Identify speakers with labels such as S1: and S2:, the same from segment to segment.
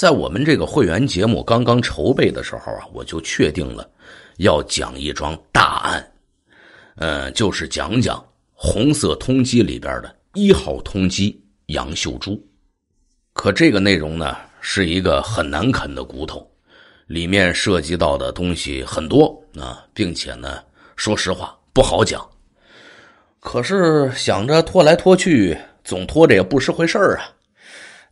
S1: 在我们这个会员节目刚刚筹备的时候啊，我就确定了要讲一桩大案，嗯，就是讲讲红色通缉里边的一号通缉杨秀珠。可这个内容呢，是一个很难啃的骨头，里面涉及到的东西很多啊，并且呢，说实话不好讲。可是想着拖来拖去，总拖着也不失回事啊。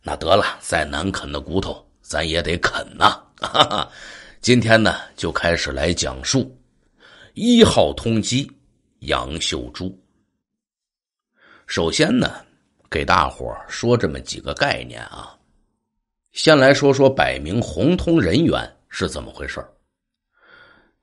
S1: 那得了，再难啃的骨头，咱也得啃呐！哈哈，今天呢，就开始来讲述《一号通缉杨秀珠》。首先呢，给大伙说这么几个概念啊。先来说说百名红通人员是怎么回事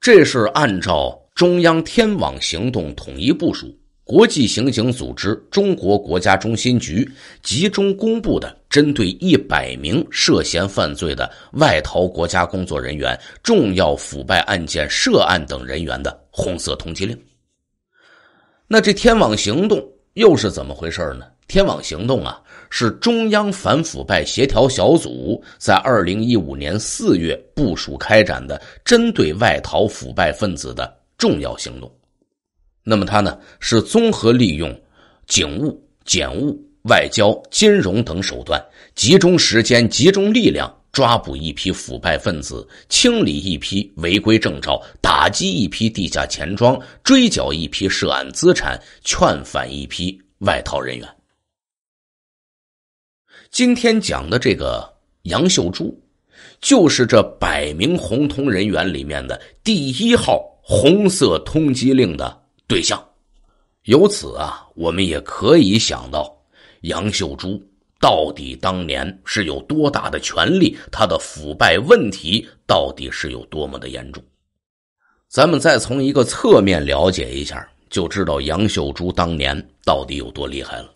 S1: 这是按照中央天网行动统一部署。国际刑警组织中国国家中心局集中公布的针对一百名涉嫌犯罪的外逃国家工作人员、重要腐败案件涉案等人员的红色通缉令。那这“天网”行动又是怎么回事呢？“天网”行动啊，是中央反腐败协调小组在二零一五年四月部署开展的，针对外逃腐败分子的重要行动。那么他呢是综合利用警务、检务、外交、金融等手段，集中时间、集中力量，抓捕一批腐败分子，清理一批违规证照，打击一批地下钱庄，追缴一批涉案资产，劝返一批外逃人员。今天讲的这个杨秀珠，就是这百名红通人员里面的第一号红色通缉令的。对象，由此啊，我们也可以想到杨秀珠到底当年是有多大的权力，他的腐败问题到底是有多么的严重。咱们再从一个侧面了解一下，就知道杨秀珠当年到底有多厉害了。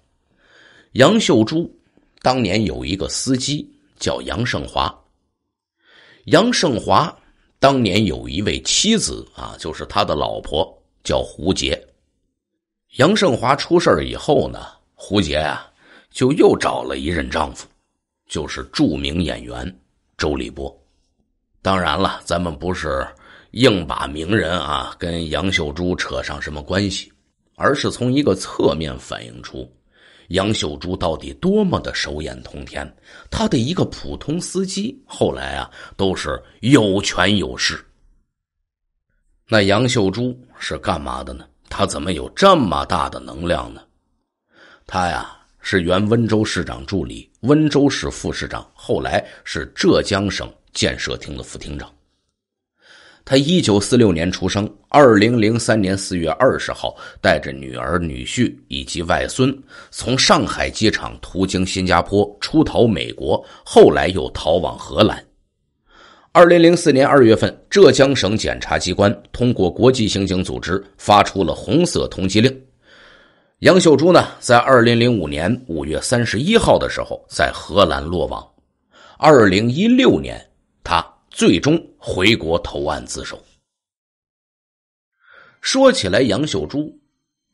S1: 杨秀珠当年有一个司机叫杨胜华，杨胜华当年有一位妻子啊，就是他的老婆。叫胡杰，杨胜华出事以后呢，胡杰啊就又找了一任丈夫，就是著名演员周立波。当然了，咱们不是硬把名人啊跟杨秀珠扯上什么关系，而是从一个侧面反映出杨秀珠到底多么的手眼通天。他的一个普通司机后来啊都是有权有势。那杨秀珠是干嘛的呢？她怎么有这么大的能量呢？她呀，是原温州市长助理、温州市副市长，后来是浙江省建设厅的副厅长。他一九四六年出生，二零零三年四月二十号带着女儿、女婿以及外孙从上海机场途经新加坡出逃美国，后来又逃往荷兰。二零零四年二月份，浙江省检察机关通过国际刑警组织发出了红色通缉令。杨秀珠呢，在二零零五年五月三十一号的时候，在荷兰落网。二零一六年，她最终回国投案自首。说起来，杨秀珠，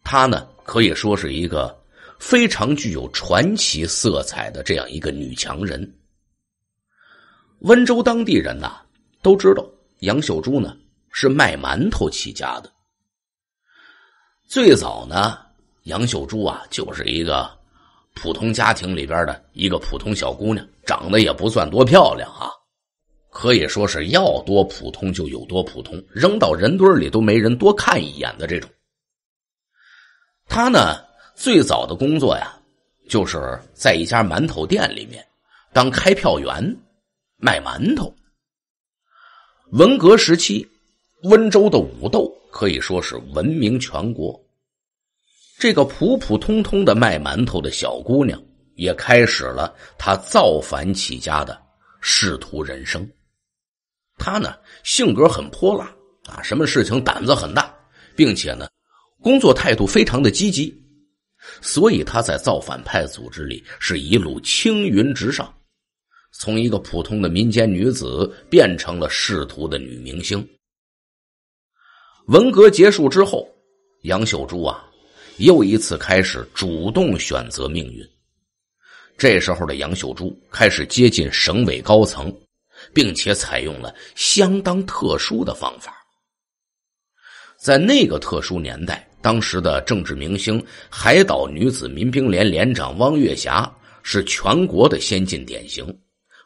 S1: 她呢，可以说是一个非常具有传奇色彩的这样一个女强人。温州当地人呐都知道，杨秀珠呢是卖馒头起家的。最早呢，杨秀珠啊就是一个普通家庭里边的一个普通小姑娘，长得也不算多漂亮啊，可以说是要多普通就有多普通，扔到人堆里都没人多看一眼的这种。她呢最早的工作呀，就是在一家馒头店里面当开票员。卖馒头。文革时期，温州的武斗可以说是闻名全国。这个普普通通的卖馒头的小姑娘，也开始了她造反起家的仕途人生。她呢，性格很泼辣啊，什么事情胆子很大，并且呢，工作态度非常的积极，所以她在造反派组织里是一路青云直上。从一个普通的民间女子变成了仕途的女明星。文革结束之后，杨秀珠啊，又一次开始主动选择命运。这时候的杨秀珠开始接近省委高层，并且采用了相当特殊的方法。在那个特殊年代，当时的政治明星海岛女子民兵连连长汪月霞是全国的先进典型。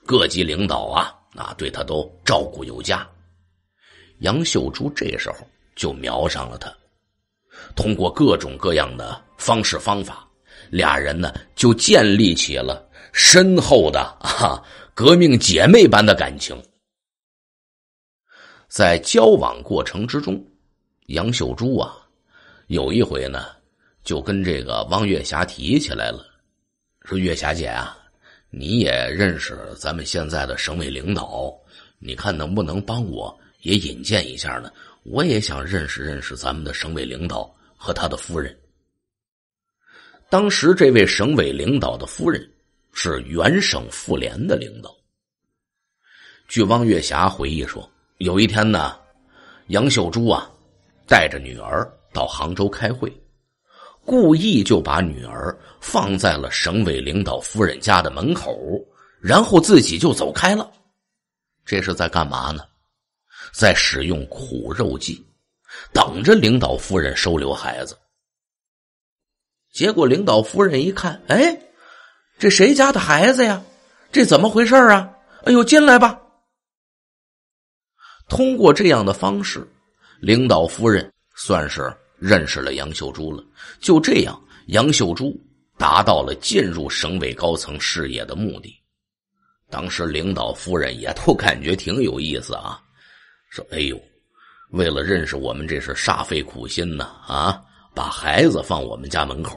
S1: 各级领导啊，啊，对他都照顾有加。杨秀珠这时候就瞄上了他，通过各种各样的方式方法，俩人呢就建立起了深厚的哈革命姐妹般的感情。在交往过程之中，杨秀珠啊有一回呢就跟这个汪月霞提起来了，说：“月霞姐啊。”你也认识咱们现在的省委领导，你看能不能帮我也引荐一下呢？我也想认识认识咱们的省委领导和他的夫人。当时这位省委领导的夫人是原省妇联的领导。据汪月霞回忆说，有一天呢，杨秀珠啊带着女儿到杭州开会。故意就把女儿放在了省委领导夫人家的门口，然后自己就走开了。这是在干嘛呢？在使用苦肉计，等着领导夫人收留孩子。结果领导夫人一看，哎，这谁家的孩子呀？这怎么回事啊？哎呦，进来吧。通过这样的方式，领导夫人算是。认识了杨秀珠了，就这样，杨秀珠达到了进入省委高层视野的目的。当时领导夫人也都感觉挺有意思啊，说：“哎呦，为了认识我们，这是煞费苦心呢啊！把孩子放我们家门口。”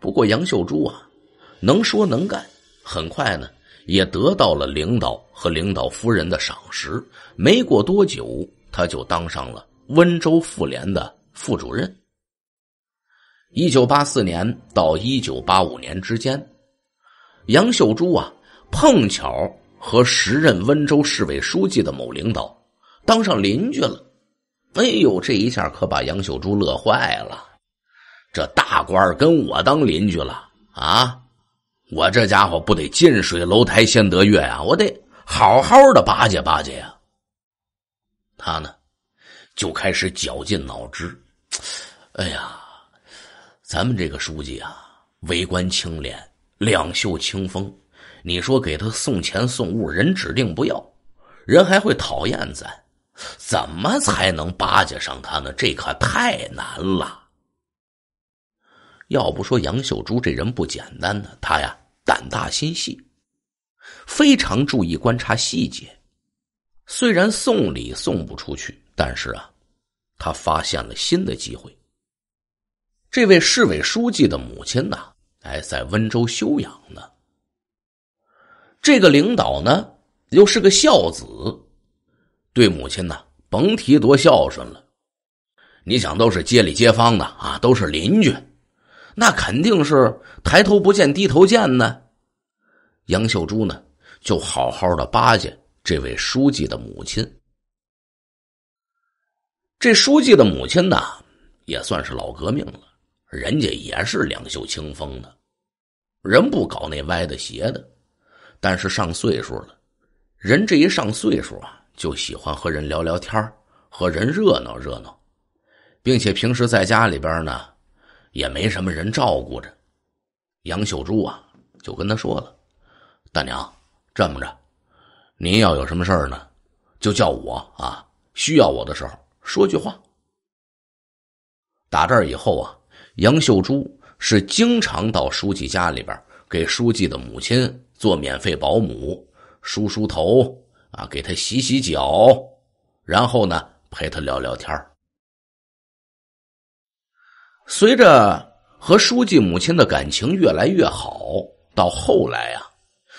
S1: 不过杨秀珠啊，能说能干，很快呢也得到了领导和领导夫人的赏识。没过多久，他就当上了。温州妇联的副主任。一九八四年到一九八五年之间，杨秀珠啊，碰巧和时任温州市委书记的某领导当上邻居了。哎呦，这一下可把杨秀珠乐坏了。这大官跟我当邻居了啊！我这家伙不得近水楼台先得月呀？我得好好的巴结巴结呀。他呢？就开始绞尽脑汁。哎呀，咱们这个书记啊，为官清廉，两袖清风。你说给他送钱送物，人指定不要，人还会讨厌咱。怎么才能巴结上他呢？这可太难了。要不说杨秀珠这人不简单呢，他呀胆大心细，非常注意观察细节。虽然送礼送不出去，但是啊。他发现了新的机会。这位市委书记的母亲呢？哎，在温州休养呢。这个领导呢，又是个孝子，对母亲呢，甭提多孝顺了。你想，都是街里街坊的啊，都是邻居，那肯定是抬头不见低头见呢。杨秀珠呢，就好好的巴结这位书记的母亲。这书记的母亲呢，也算是老革命了，人家也是两袖清风的，人不搞那歪的邪的，但是上岁数了，人这一上岁数啊，就喜欢和人聊聊天和人热闹热闹，并且平时在家里边呢，也没什么人照顾着。杨秀珠啊，就跟他说了：“大娘，这么着，您要有什么事儿呢，就叫我啊，需要我的时候。”说句话。打这儿以后啊，杨秀珠是经常到书记家里边给书记的母亲做免费保姆，梳梳头啊，给他洗洗脚，然后呢陪他聊聊天随着和书记母亲的感情越来越好，到后来啊，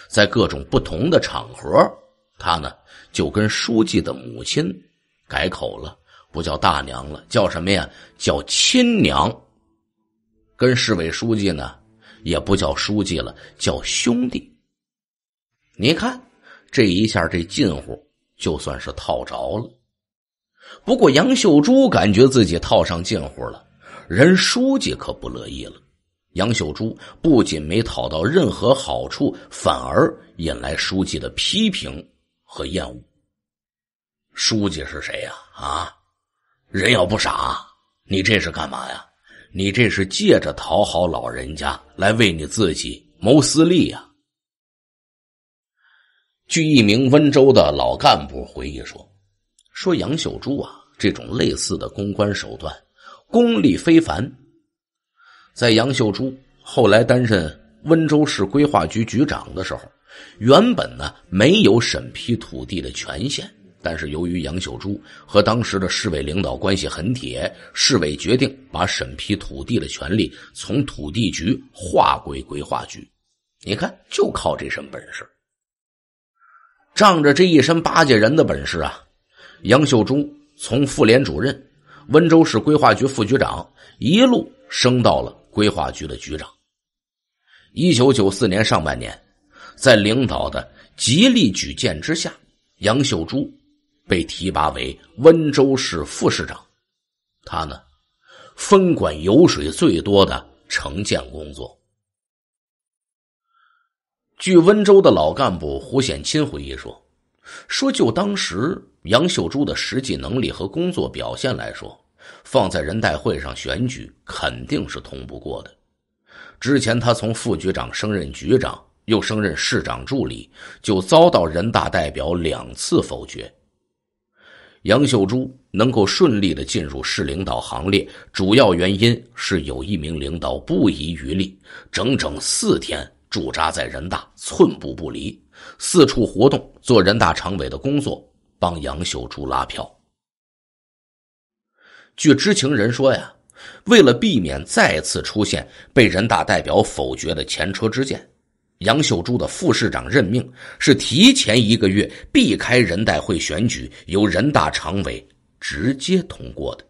S1: 在各种不同的场合，他呢就跟书记的母亲改口了。不叫大娘了，叫什么呀？叫亲娘。跟市委书记呢，也不叫书记了，叫兄弟。你看，这一下这近乎就算是套着了。不过杨秀珠感觉自己套上近乎了，人书记可不乐意了。杨秀珠不仅没讨到任何好处，反而引来书记的批评和厌恶。书记是谁呀？啊？人要不傻，你这是干嘛呀？你这是借着讨好老人家来为你自己谋私利呀？据一名温州的老干部回忆说，说杨秀珠啊，这种类似的公关手段功力非凡。在杨秀珠后来担任温州市规划局局长的时候，原本呢没有审批土地的权限。但是由于杨秀珠和当时的市委领导关系很铁，市委决定把审批土地的权利从土地局划归规划局。你看，就靠这身本事，仗着这一身巴结人的本事啊！杨秀珠从妇联主任、温州市规划局副局长一路升到了规划局的局长。一九九四年上半年，在领导的极力举荐之下，杨秀珠。被提拔为温州市副市长，他呢分管油水最多的城建工作。据温州的老干部胡显钦回忆说：“说就当时杨秀珠的实际能力和工作表现来说，放在人代会上选举肯定是通不过的。之前他从副局长升任局长，又升任市长助理，就遭到人大代表两次否决。”杨秀珠能够顺利的进入市领导行列，主要原因是有一名领导不遗余力，整整四天驻扎在人大，寸步不离，四处活动，做人大常委的工作，帮杨秀珠拉票。据知情人说呀，为了避免再次出现被人大代表否决的前车之鉴。杨秀珠的副市长任命是提前一个月避开人代会选举，由人大常委直接通过的。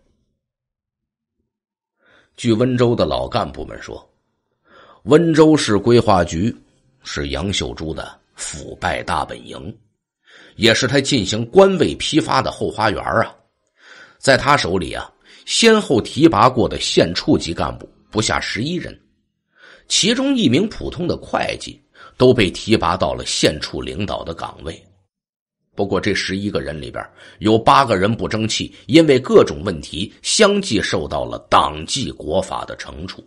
S1: 据温州的老干部们说，温州市规划局是杨秀珠的腐败大本营，也是他进行官位批发的后花园啊。在他手里啊，先后提拔过的县处级干部不下十一人，其中一名普通的会计。都被提拔到了县处领导的岗位，不过这十一个人里边有八个人不争气，因为各种问题相继受到了党纪国法的惩处。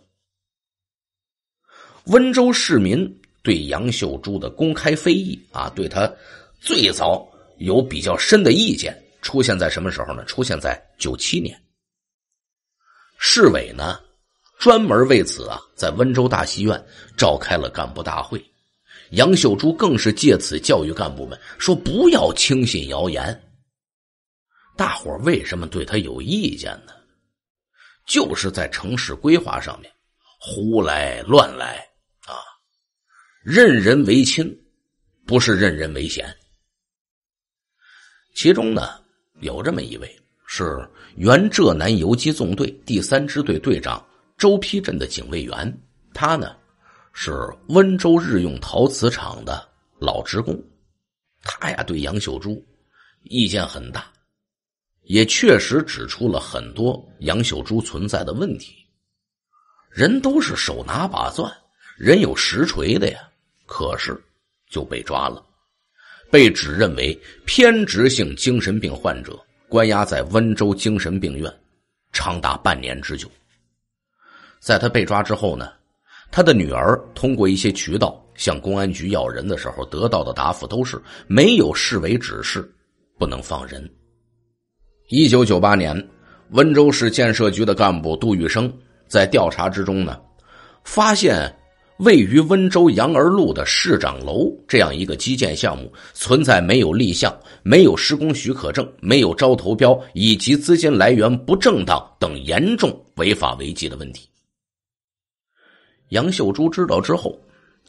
S1: 温州市民对杨秀珠的公开非议啊，对他最早有比较深的意见，出现在什么时候呢？出现在九七年，市委呢专门为此啊，在温州大戏院召开了干部大会。杨秀珠更是借此教育干部们说：“不要轻信谣言。”大伙为什么对他有意见呢？就是在城市规划上面胡来乱来啊，任人唯亲，不是任人唯贤。其中呢，有这么一位，是原浙南游击纵队第三支队队长周丕镇的警卫员，他呢。是温州日用陶瓷厂的老职工，他呀对杨秀珠意见很大，也确实指出了很多杨秀珠存在的问题。人都是手拿把钻，人有实锤的呀，可是就被抓了，被指认为偏执性精神病患者，关押在温州精神病院长达半年之久。在他被抓之后呢？他的女儿通过一些渠道向公安局要人的时候，得到的答复都是没有市委指示，不能放人。一九九八年，温州市建设局的干部杜玉生在调查之中呢，发现位于温州杨儿路的市长楼这样一个基建项目，存在没有立项、没有施工许可证、没有招投标以及资金来源不正当等严重违法违纪的问题。杨秀珠知道之后，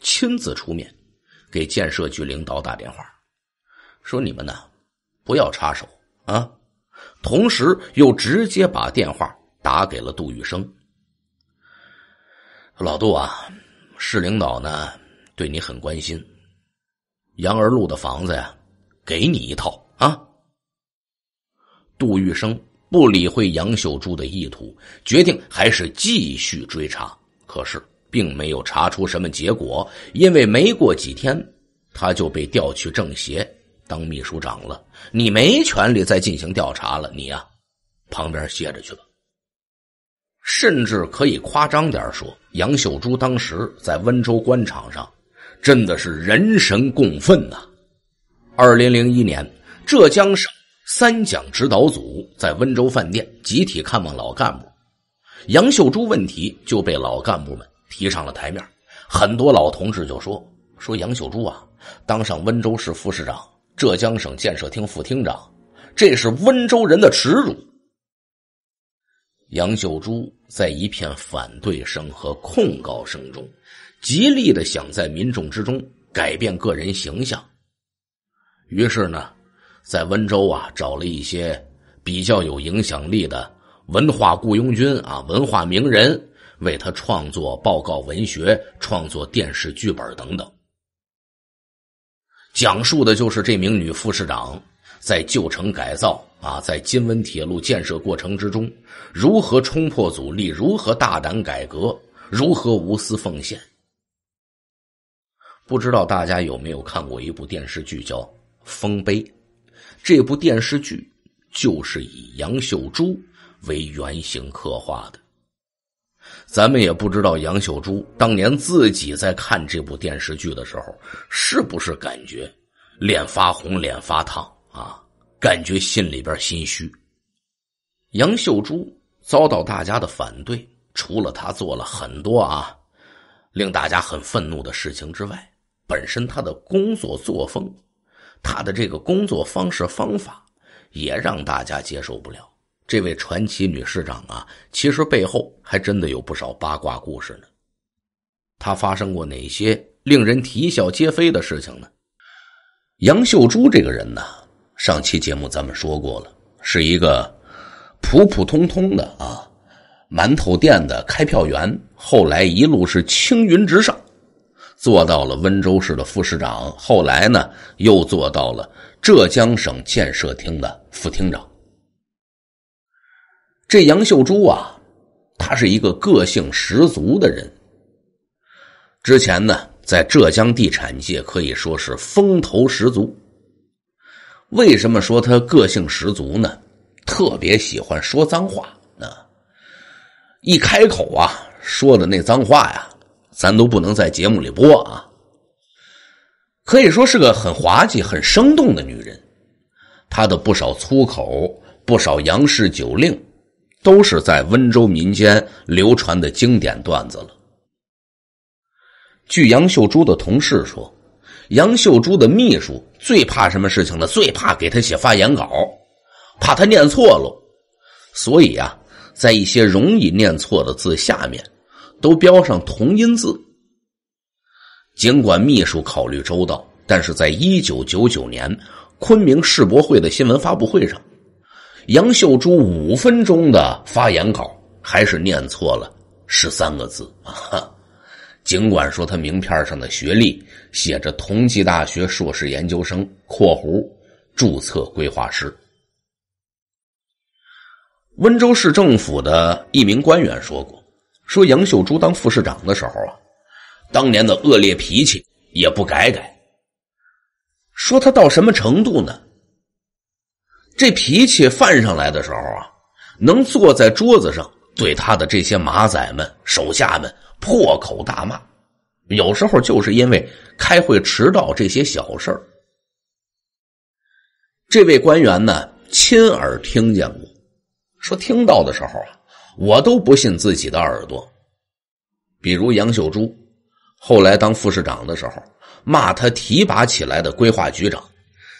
S1: 亲自出面给建设局领导打电话，说：“你们呢，不要插手啊。”同时又直接把电话打给了杜玉生。老杜啊，市领导呢对你很关心，杨儿路的房子呀，给你一套啊。杜玉生不理会杨秀珠的意图，决定还是继续追查。可是。并没有查出什么结果，因为没过几天，他就被调去政协当秘书长了。你没权利再进行调查了，你呀，旁边歇着去吧。甚至可以夸张点说，杨秀珠当时在温州官场上真的是人神共愤呐。二零零一年，浙江省三讲指导组在温州饭店集体看望老干部，杨秀珠问题就被老干部们。提上了台面，很多老同志就说：“说杨秀珠啊，当上温州市副市长、浙江省建设厅副厅长，这是温州人的耻辱。”杨秀珠在一片反对声和控告声中，极力的想在民众之中改变个人形象。于是呢，在温州啊，找了一些比较有影响力的文化雇佣军啊，文化名人。为他创作报告文学、创作电视剧本等等，讲述的就是这名女副市长在旧城改造啊，在金温铁路建设过程之中，如何冲破阻力，如何大胆改革，如何无私奉献。不知道大家有没有看过一部电视剧叫《丰碑》，这部电视剧就是以杨秀珠为原型刻画的。咱们也不知道杨秀珠当年自己在看这部电视剧的时候，是不是感觉脸发红、脸发烫啊？感觉心里边心虚。杨秀珠遭到大家的反对，除了她做了很多啊令大家很愤怒的事情之外，本身她的工作作风、她的这个工作方式方法，也让大家接受不了。这位传奇女市长啊，其实背后还真的有不少八卦故事呢。她发生过哪些令人啼笑皆非的事情呢？杨秀珠这个人呢，上期节目咱们说过了，是一个普普通通的啊，馒头店的开票员，后来一路是青云直上，做到了温州市的副市长，后来呢又做到了浙江省建设厅的副厅长。这杨秀珠啊，她是一个个性十足的人。之前呢，在浙江地产界可以说是风头十足。为什么说她个性十足呢？特别喜欢说脏话啊！一开口啊，说的那脏话呀，咱都不能在节目里播啊。可以说是个很滑稽、很生动的女人。她的不少粗口，不少杨氏酒令。都是在温州民间流传的经典段子了。据杨秀珠的同事说，杨秀珠的秘书最怕什么事情呢？最怕给他写发言稿，怕他念错喽。所以啊，在一些容易念错的字下面，都标上同音字。尽管秘书考虑周到，但是在一九九九年昆明世博会的新闻发布会上。杨秀珠五分钟的发言稿还是念错了十三个字啊！尽管说他名片上的学历写着同济大学硕士研究生（括弧注册规划师），温州市政府的一名官员说过：“说杨秀珠当副市长的时候啊，当年的恶劣脾气也不改改。说他到什么程度呢？”这脾气犯上来的时候啊，能坐在桌子上对他的这些马仔们、手下们破口大骂。有时候就是因为开会迟到这些小事儿，这位官员呢亲耳听见过，说听到的时候啊，我都不信自己的耳朵。比如杨秀珠后来当副市长的时候，骂他提拔起来的规划局长。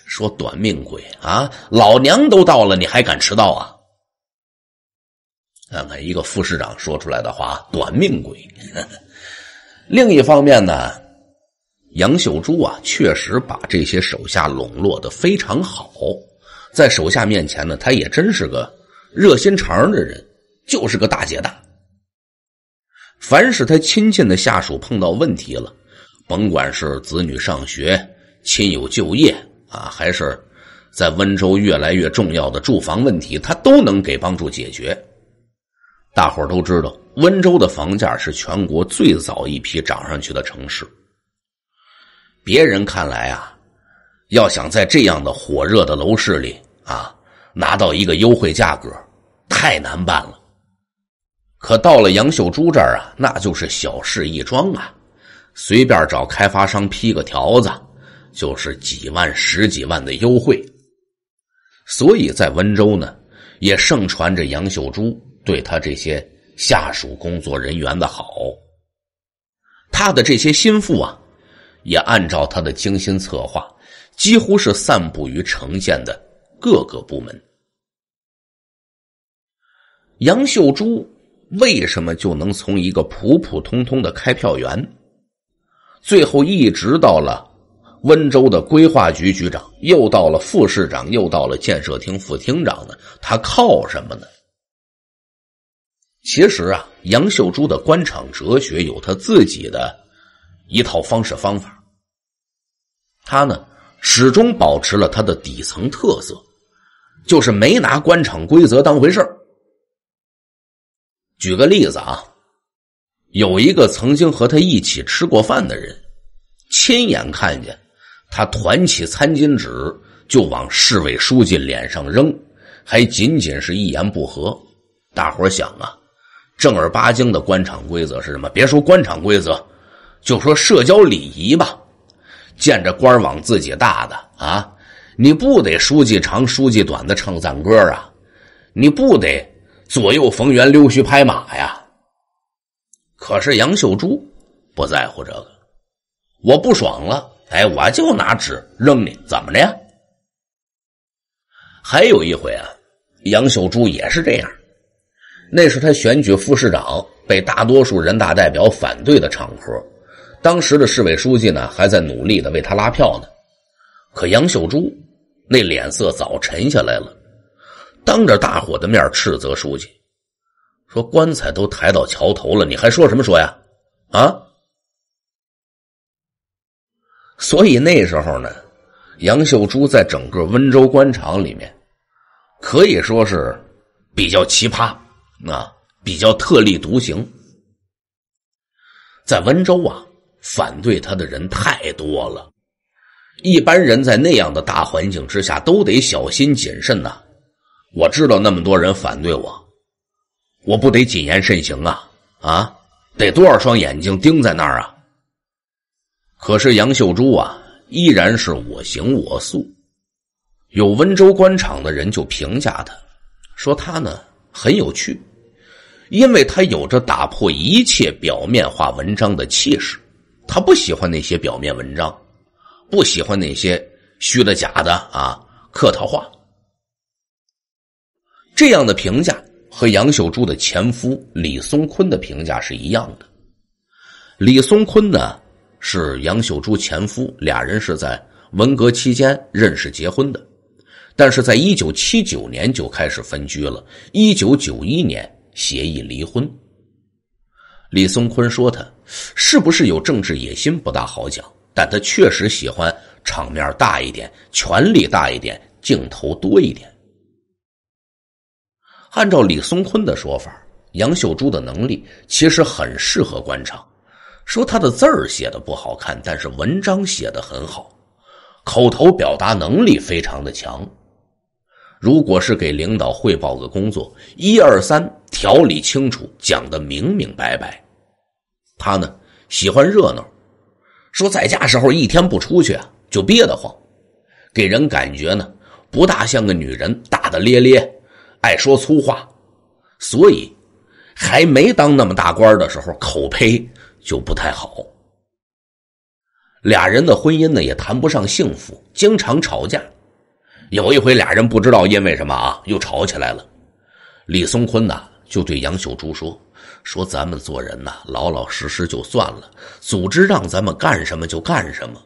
S1: 说短命鬼啊！老娘都到了，你还敢迟到啊？看看一个副市长说出来的话，短命鬼。另一方面呢，杨秀珠啊，确实把这些手下笼络的非常好，在手下面前呢，他也真是个热心肠的人，就是个大姐大。凡是他亲近的下属碰到问题了，甭管是子女上学、亲友就业。啊，还是在温州越来越重要的住房问题，他都能给帮助解决。大伙都知道，温州的房价是全国最早一批涨上去的城市。别人看来啊，要想在这样的火热的楼市里啊拿到一个优惠价格，太难办了。可到了杨秀珠这儿啊，那就是小事一桩啊，随便找开发商批个条子。就是几万、十几万的优惠，所以在温州呢，也盛传着杨秀珠对他这些下属工作人员的好。他的这些心腹啊，也按照他的精心策划，几乎是散布于城建的各个部门。杨秀珠为什么就能从一个普普通通的开票员，最后一直到了？温州的规划局局长，又到了副市长，又到了建设厅副厅长呢。他靠什么呢？其实啊，杨秀珠的官场哲学有他自己的一套方式方法。他呢，始终保持了他的底层特色，就是没拿官场规则当回事儿。举个例子啊，有一个曾经和他一起吃过饭的人，亲眼看见。他团起餐巾纸就往市委书记脸上扔，还仅仅是一言不合。大伙想啊，正儿八经的官场规则是什么？别说官场规则，就说社交礼仪吧。见着官往自己大的啊，你不得书记长、书记短的唱赞歌啊，你不得左右逢源、溜须拍马呀。可是杨秀珠不在乎这个，我不爽了。哎，我就拿纸扔你，怎么了呀？还有一回啊，杨秀珠也是这样。那是他选举副市长被大多数人大代表反对的场合，当时的市委书记呢还在努力的为他拉票呢。可杨秀珠那脸色早沉下来了，当着大伙的面斥责书记，说：“棺材都抬到桥头了，你还说什么说呀？啊？”所以那时候呢，杨秀珠在整个温州官场里面可以说是比较奇葩，啊，比较特立独行。在温州啊，反对他的人太多了，一般人在那样的大环境之下都得小心谨慎呐。我知道那么多人反对我，我不得谨言慎行啊啊！得多少双眼睛盯在那儿啊！可是杨秀珠啊，依然是我行我素。有温州官场的人就评价他，说他呢很有趣，因为他有着打破一切表面化文章的气势。他不喜欢那些表面文章，不喜欢那些虚的假的啊，客套话。这样的评价和杨秀珠的前夫李松坤的评价是一样的。李松坤呢？是杨秀珠前夫，俩人是在文革期间认识、结婚的，但是在一九七九年就开始分居了。一九九一年协议离婚。李松坤说：“他是不是有政治野心不大好讲，但他确实喜欢场面大一点、权力大一点、镜头多一点。”按照李松坤的说法，杨秀珠的能力其实很适合官场。说他的字儿写的不好看，但是文章写的很好，口头表达能力非常的强。如果是给领导汇报个工作，一二三条理清楚，讲的明明白白。他呢喜欢热闹，说在家时候一天不出去啊就憋得慌，给人感觉呢不大像个女人，大大咧咧，爱说粗话，所以还没当那么大官的时候口呸。就不太好，俩人的婚姻呢也谈不上幸福，经常吵架。有一回，俩人不知道因为什么啊又吵起来了。李松坤呢就对杨秀珠说：“说咱们做人呢老老实实就算了，组织让咱们干什么就干什么。”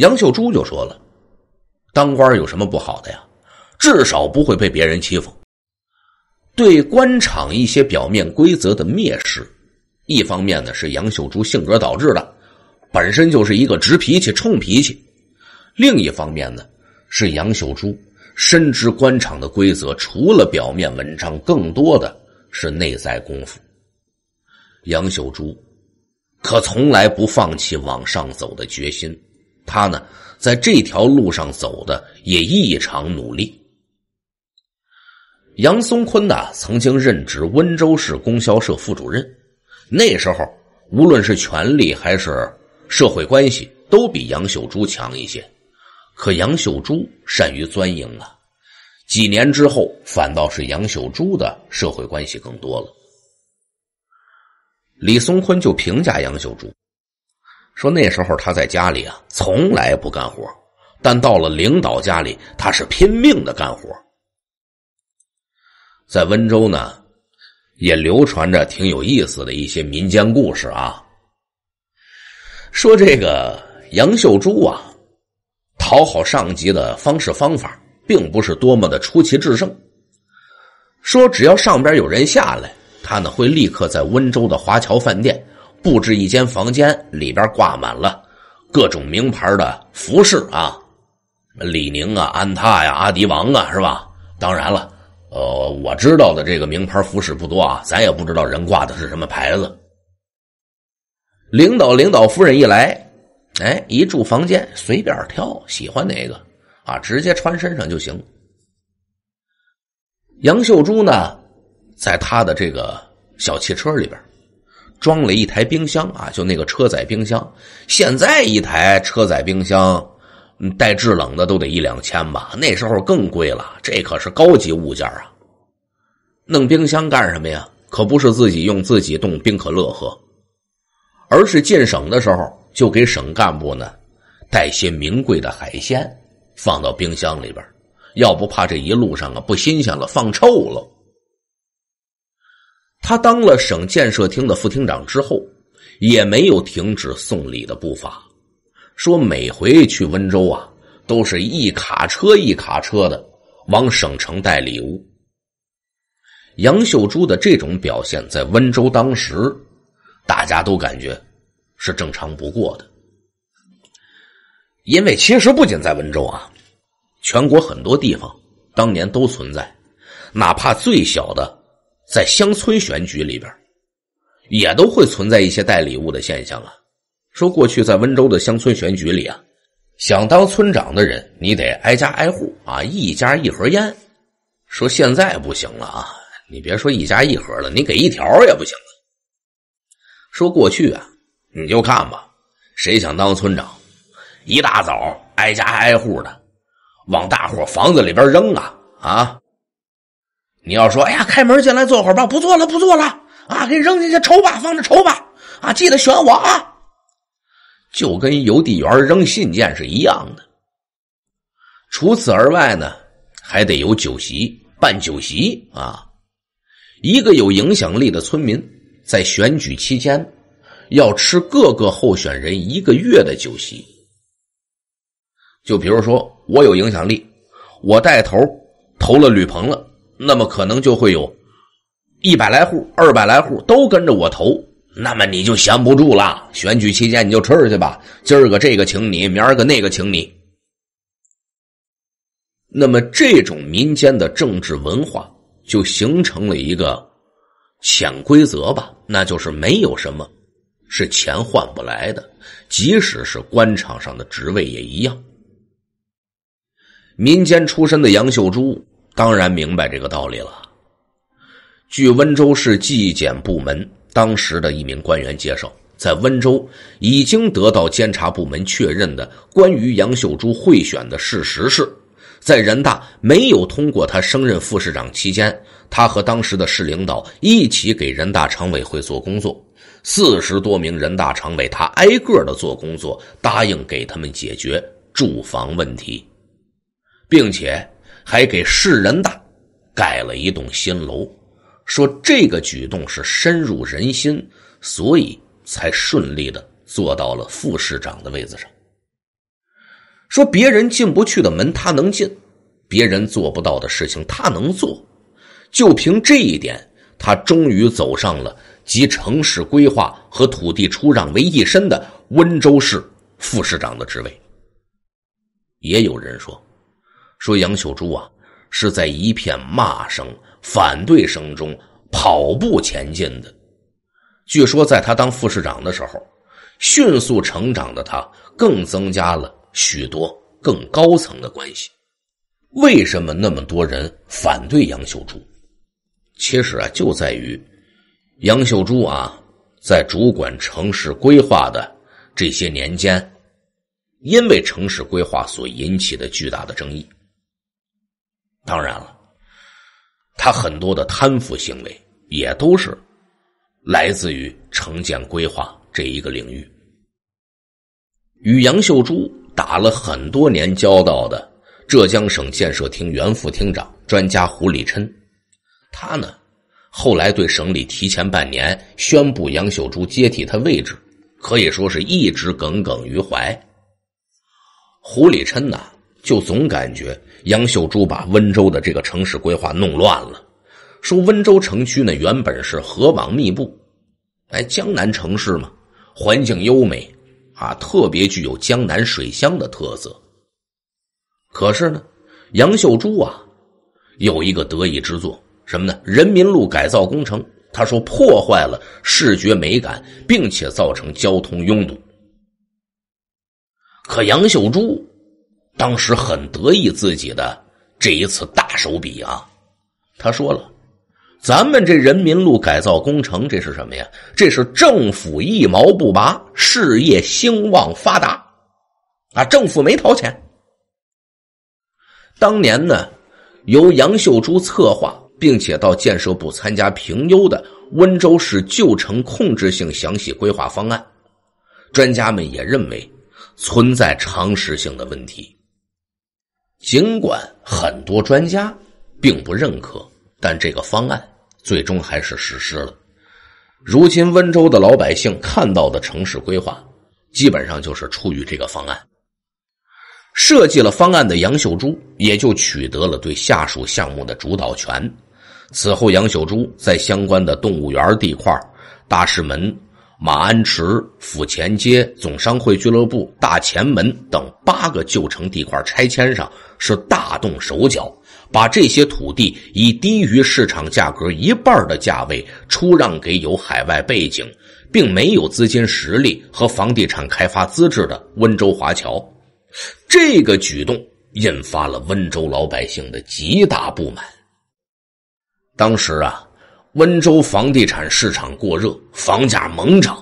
S1: 杨秀珠就说了：“当官有什么不好的呀？至少不会被别人欺负。”对官场一些表面规则的蔑视。一方面呢是杨秀珠性格导致的，本身就是一个直脾气、冲脾气；另一方面呢是杨秀珠深知官场的规则，除了表面文章，更多的是内在功夫。杨秀珠可从来不放弃往上走的决心，他呢在这条路上走的也异常努力。杨松坤呢曾经任职温州市供销社副主任。那时候，无论是权力还是社会关系，都比杨秀珠强一些。可杨秀珠善于钻营啊，几年之后，反倒是杨秀珠的社会关系更多了。李松坤就评价杨秀珠说：“那时候他在家里啊，从来不干活，但到了领导家里，他是拼命的干活。”在温州呢。也流传着挺有意思的一些民间故事啊，说这个杨秀珠啊，讨好上级的方式方法并不是多么的出奇制胜，说只要上边有人下来，他呢会立刻在温州的华侨饭店布置一间房间，里边挂满了各种名牌的服饰啊，李宁啊、安踏呀、阿迪王啊，是吧？当然了。呃，我知道的这个名牌服饰不多啊，咱也不知道人挂的是什么牌子。领导、领导夫人一来，哎，一住房间，随便挑，喜欢哪个啊，直接穿身上就行。杨秀珠呢，在他的这个小汽车里边，装了一台冰箱啊，就那个车载冰箱。现在一台车载冰箱。带制冷的都得一两千吧，那时候更贵了，这可是高级物件啊！弄冰箱干什么呀？可不是自己用，自己冻冰可乐喝，而是进省的时候就给省干部呢带些名贵的海鲜放到冰箱里边，要不怕这一路上啊不新鲜了，放臭了。他当了省建设厅的副厅长之后，也没有停止送礼的步伐。说每回去温州啊，都是一卡车一卡车的往省城带礼物。杨秀珠的这种表现，在温州当时，大家都感觉是正常不过的。因为其实不仅在温州啊，全国很多地方当年都存在，哪怕最小的在乡村选举里边，也都会存在一些带礼物的现象了。说过去在温州的乡村选举里啊，想当村长的人，你得挨家挨户啊，一家一盒烟。说现在不行了啊，你别说一家一盒了，你给一条也不行了。说过去啊，你就看吧，谁想当村长，一大早挨家挨户的往大伙房子里边扔啊啊！你要说哎呀，开门进来坐会儿吧，不坐了不坐了啊，给扔进去抽吧，放着抽吧啊，记得选我啊。就跟邮递员扔信件是一样的。除此而外呢，还得有酒席，办酒席啊。一个有影响力的村民在选举期间，要吃各个候选人一个月的酒席。就比如说，我有影响力，我带头投了吕鹏了，那么可能就会有一百来户、二百来户都跟着我投。那么你就闲不住了。选举期间你就吃去吧，今儿个这个请你，明儿个那个请你。那么这种民间的政治文化就形成了一个潜规则吧，那就是没有什么是钱换不来的，即使是官场上的职位也一样。民间出身的杨秀珠当然明白这个道理了。据温州市纪检部门。当时的一名官员介绍，在温州已经得到监察部门确认的关于杨秀珠贿选的事实是，在人大没有通过他升任副市长期间，他和当时的市领导一起给人大常委会做工作，四十多名人大常委他挨个的做工作，答应给他们解决住房问题，并且还给市人大盖了一栋新楼。说这个举动是深入人心，所以才顺利的坐到了副市长的位子上。说别人进不去的门他能进，别人做不到的事情他能做，就凭这一点，他终于走上了集城市规划和土地出让为一身的温州市副市长的职位。也有人说，说杨秀珠啊是在一片骂声。反对声中跑步前进的，据说在他当副市长的时候，迅速成长的他更增加了许多更高层的关系。为什么那么多人反对杨秀珠？其实啊，就在于杨秀珠啊，在主管城市规划的这些年间，因为城市规划所引起的巨大的争议。当然了。他很多的贪腐行为也都是来自于城建规划这一个领域。与杨秀珠打了很多年交道的浙江省建设厅原副厅长专家胡立琛，他呢后来对省里提前半年宣布杨秀珠接替他位置，可以说是一直耿耿于怀。胡立琛呢？就总感觉杨秀珠把温州的这个城市规划弄乱了，说温州城区呢原本是河网密布，哎，江南城市嘛，环境优美，啊，特别具有江南水乡的特色。可是呢，杨秀珠啊有一个得意之作，什么呢？人民路改造工程，他说破坏了视觉美感，并且造成交通拥堵。可杨秀珠。当时很得意自己的这一次大手笔啊，他说了：“咱们这人民路改造工程，这是什么呀？这是政府一毛不拔，事业兴旺发达啊！政府没掏钱。当年呢，由杨秀珠策划，并且到建设部参加评优的温州市旧城控制性详细规划方案，专家们也认为存在常识性的问题。”尽管很多专家并不认可，但这个方案最终还是实施了。如今温州的老百姓看到的城市规划，基本上就是出于这个方案。设计了方案的杨秀珠也就取得了对下属项目的主导权。此后，杨秀珠在相关的动物园地块、大市门。马鞍池、府前街、总商会俱乐部、大前门等八个旧城地块拆迁上是大动手脚，把这些土地以低于市场价格一半的价位出让给有海外背景，并没有资金实力和房地产开发资质的温州华侨。这个举动引发了温州老百姓的极大不满。当时啊。温州房地产市场过热，房价猛涨，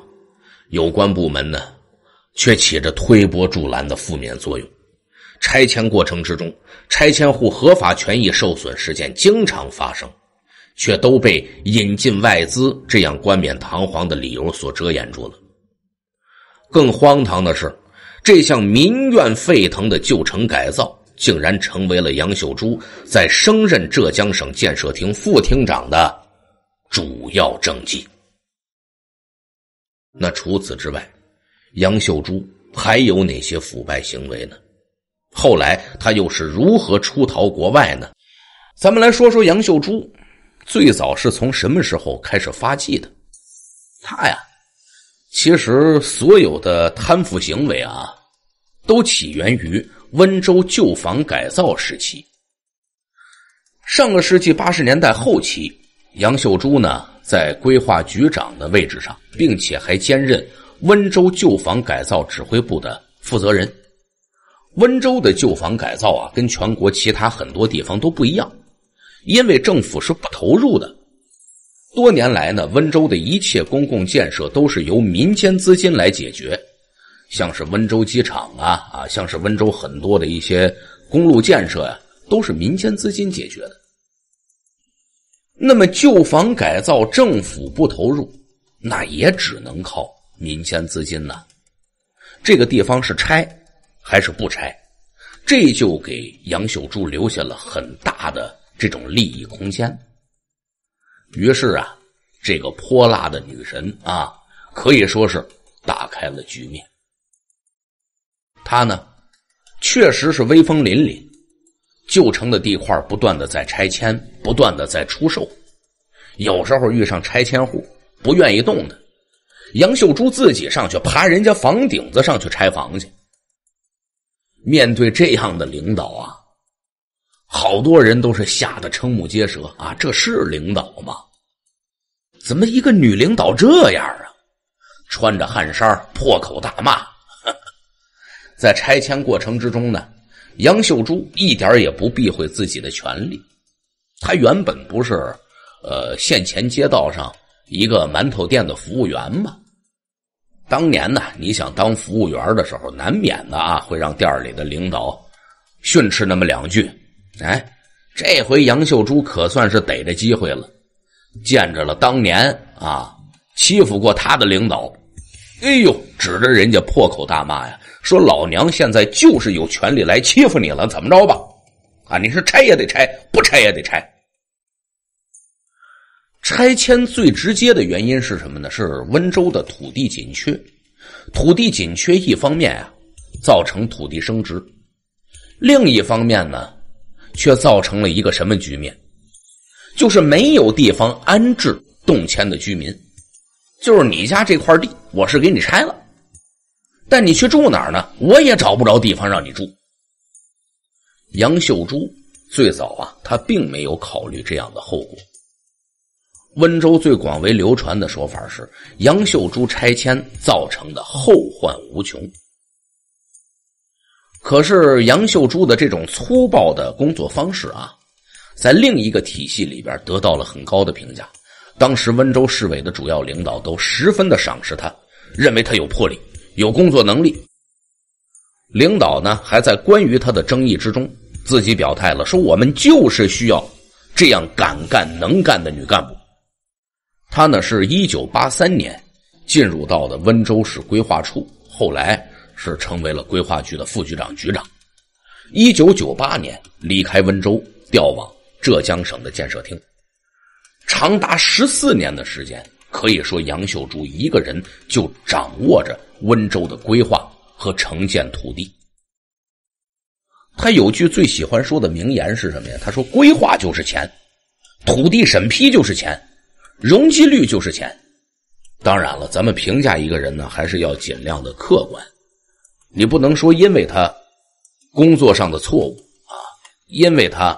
S1: 有关部门呢却起着推波助澜的负面作用。拆迁过程之中，拆迁户合法权益受损事件经常发生，却都被引进外资这样冠冕堂皇的理由所遮掩住了。更荒唐的是，这项民怨沸腾的旧城改造，竟然成为了杨秀珠在升任浙江省建设厅副厅长的。主要政绩。那除此之外，杨秀珠还有哪些腐败行为呢？后来他又是如何出逃国外呢？咱们来说说杨秀珠，最早是从什么时候开始发迹的？他呀，其实所有的贪腐行为啊，都起源于温州旧房改造时期，上个世纪八十年代后期。杨秀珠呢，在规划局长的位置上，并且还兼任温州旧房改造指挥部的负责人。温州的旧房改造啊，跟全国其他很多地方都不一样，因为政府是不投入的。多年来呢，温州的一切公共建设都是由民间资金来解决，像是温州机场啊啊，像是温州很多的一些公路建设呀，都是民间资金解决的。那么旧房改造，政府不投入，那也只能靠民间资金了。这个地方是拆还是不拆，这就给杨秀珠留下了很大的这种利益空间。于是啊，这个泼辣的女神啊，可以说是打开了局面。她呢，确实是威风凛凛。旧城的地块不断的在拆迁，不断的在出售，有时候遇上拆迁户不愿意动的，杨秀珠自己上去爬人家房顶子上去拆房去。面对这样的领导啊，好多人都是吓得瞠目结舌啊！这是领导吗？怎么一个女领导这样啊？穿着汗衫破口大骂，在拆迁过程之中呢。杨秀珠一点也不避讳自己的权利，她原本不是，呃，县前街道上一个馒头店的服务员吗？当年呢，你想当服务员的时候，难免的啊，会让店里的领导训斥那么两句。哎，这回杨秀珠可算是逮着机会了，见着了当年啊欺负过她的领导，哎呦，指着人家破口大骂呀！说老娘现在就是有权利来欺负你了，怎么着吧？啊，你是拆也得拆，不拆也得拆。拆迁最直接的原因是什么呢？是温州的土地紧缺。土地紧缺一方面啊，造成土地升值；另一方面呢，却造成了一个什么局面？就是没有地方安置动迁的居民。就是你家这块地，我是给你拆了。但你去住哪儿呢？我也找不着地方让你住。杨秀珠最早啊，他并没有考虑这样的后果。温州最广为流传的说法是，杨秀珠拆迁造成的后患无穷。可是杨秀珠的这种粗暴的工作方式啊，在另一个体系里边得到了很高的评价。当时温州市委的主要领导都十分的赏识他，认为他有魄力。有工作能力，领导呢还在关于他的争议之中，自己表态了，说我们就是需要这样敢干、能干的女干部。她呢是1983年进入到的温州市规划处，后来是成为了规划局的副局长、局长。1998年离开温州，调往浙江省的建设厅，长达十四年的时间，可以说杨秀珠一个人就掌握着。温州的规划和城建土地，他有句最喜欢说的名言是什么呀？他说：“规划就是钱，土地审批就是钱，容积率就是钱。”当然了，咱们评价一个人呢，还是要尽量的客观。你不能说因为他工作上的错误啊，因为他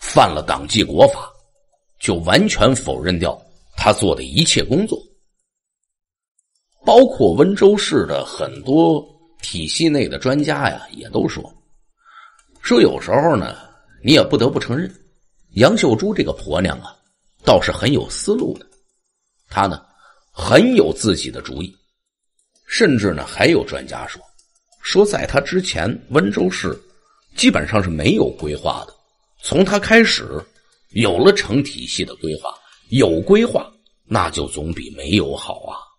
S1: 犯了党纪国法，就完全否认掉他做的一切工作。包括温州市的很多体系内的专家呀，也都说说有时候呢，你也不得不承认，杨秀珠这个婆娘啊，倒是很有思路的。她呢，很有自己的主意。甚至呢，还有专家说说，在她之前，温州市基本上是没有规划的。从她开始，有了成体系的规划，有规划那就总比没有好啊。